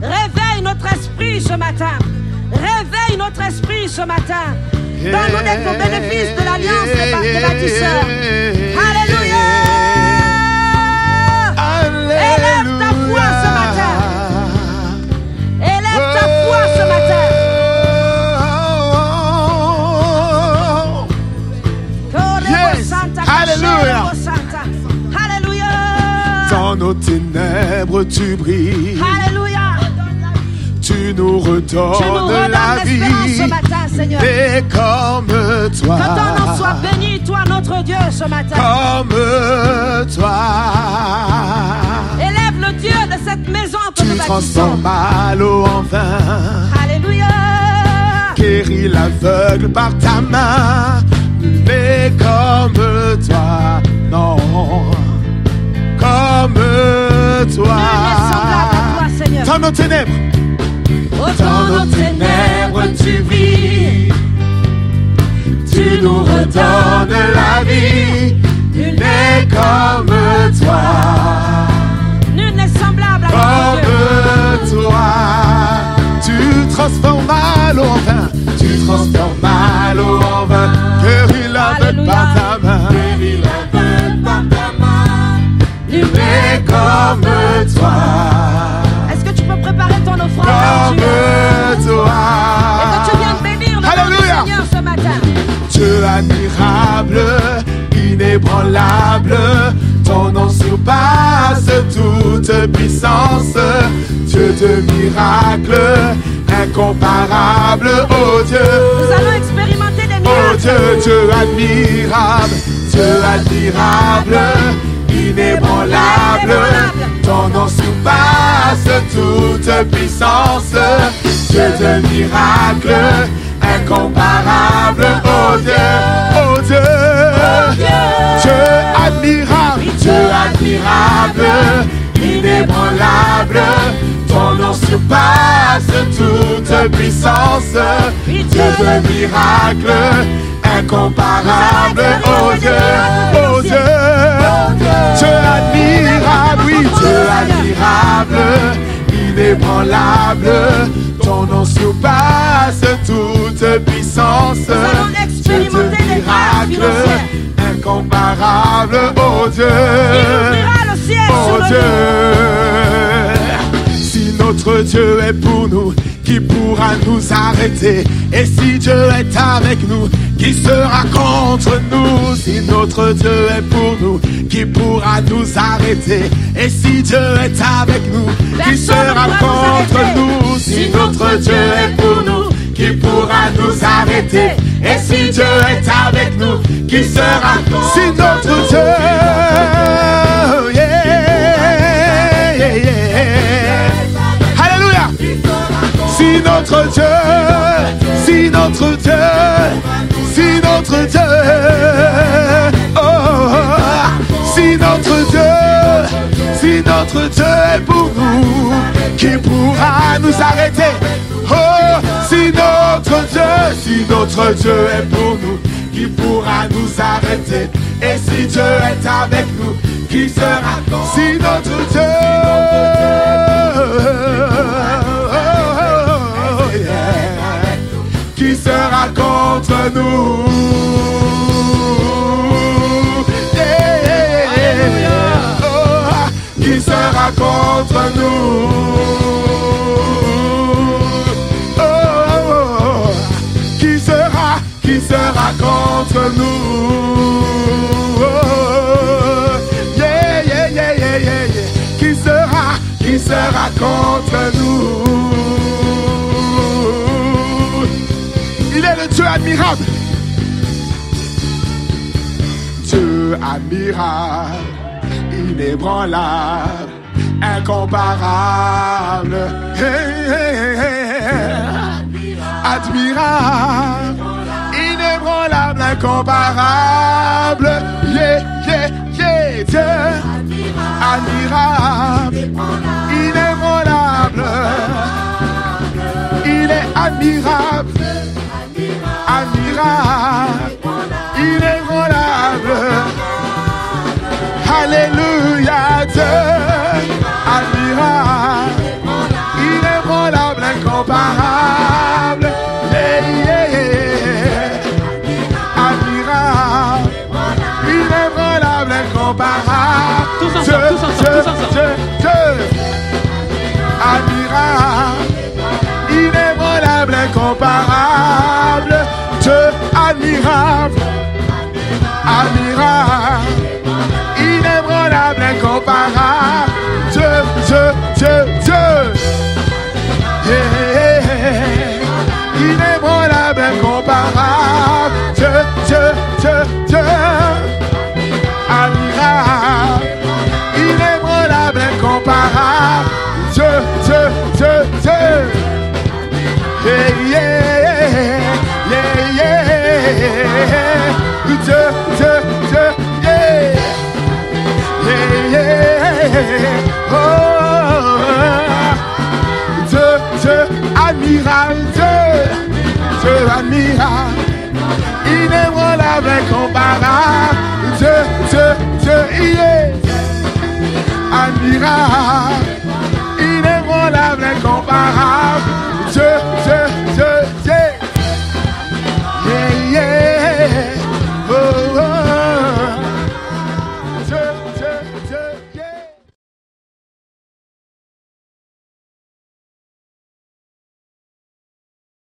Réveille notre esprit ce matin. Réveille notre esprit ce matin. Donne-nous des bénéfices bénéfice de l'alliance des de bâtisseurs. Alléluia. Alléluia. Élève ta foi Alléluia. Dans nos ténèbres, tu brilles. Alléluia. Tu nous redonnes, la vie. Et comme toi. Que ton nom soit béni, toi, notre Dieu, ce matin. Comme toi. Élève le Dieu de cette maison que tu transformes l'eau en vin. Alléluia. Guéris l'aveugle par ta main mais comme toi, non, comme toi. Toi, Seigneur. Dans nos ténèbres, dans nos ténèbres tu vis, tu nous redonnes la vie. Nul n'est comme toi. Nul n'est semblable à comme toi. Tu transformes tu transformes mal l'eau en vin, que il avec pas ta main, que il avec pas ta main, il est comme toi. Est-ce que tu peux préparer ton offrande Comme toi. Dieu admirable, inébranlable, ton nom surpasse toute puissance. Dieu de miracle, incomparable, oh Dieu. Nous allons expérimenter des miracles. Oh Dieu, Dieu admirable, Dieu admirable, inébranlable. Ton nom surpasse toute puissance. Dieu de miracles puissance, Dieu de miracle, incomparable, oh, oh, oh, oh Dieu, Dieu, admirable, oui, Dieu admirable, inébranlable, ton nom surpasse toute puissance, Dieu de miracles, incomparable, oh Dieu, oh Dieu, si notre Dieu est pour nous, qui pourra nous arrêter Et si Dieu est avec nous, qui sera contre nous Si notre Dieu est pour nous, qui pourra nous arrêter Et si Dieu est avec nous, qui sera contre nous Si notre Dieu est pour nous, qui pourra nous arrêter Et si Dieu est avec nous, qui sera contre Si notre Dieu, yeah, si notre Dieu, si notre Dieu, si notre Dieu, oh, si notre Dieu, si notre Dieu est pour nous, qui pourra nous arrêter Oh, si notre Dieu, si notre Dieu est pour nous, qui pourra nous arrêter Et si Dieu est avec nous, qui sera Si notre Dieu contre nous. Oh, qui sera contre nous? Oh, qui sera, qui sera contre nous? Qui sera, qui sera contre nous? Il est le Dieu admirable. Dieu admirable, inébranlable, incomparable. Admirable, inébranlable, incomparable. admirable, inébranlable. Il est admirable un inébranlable. Alléluia, Dieu, admirable. avec embarras. je, je, je y est admirable.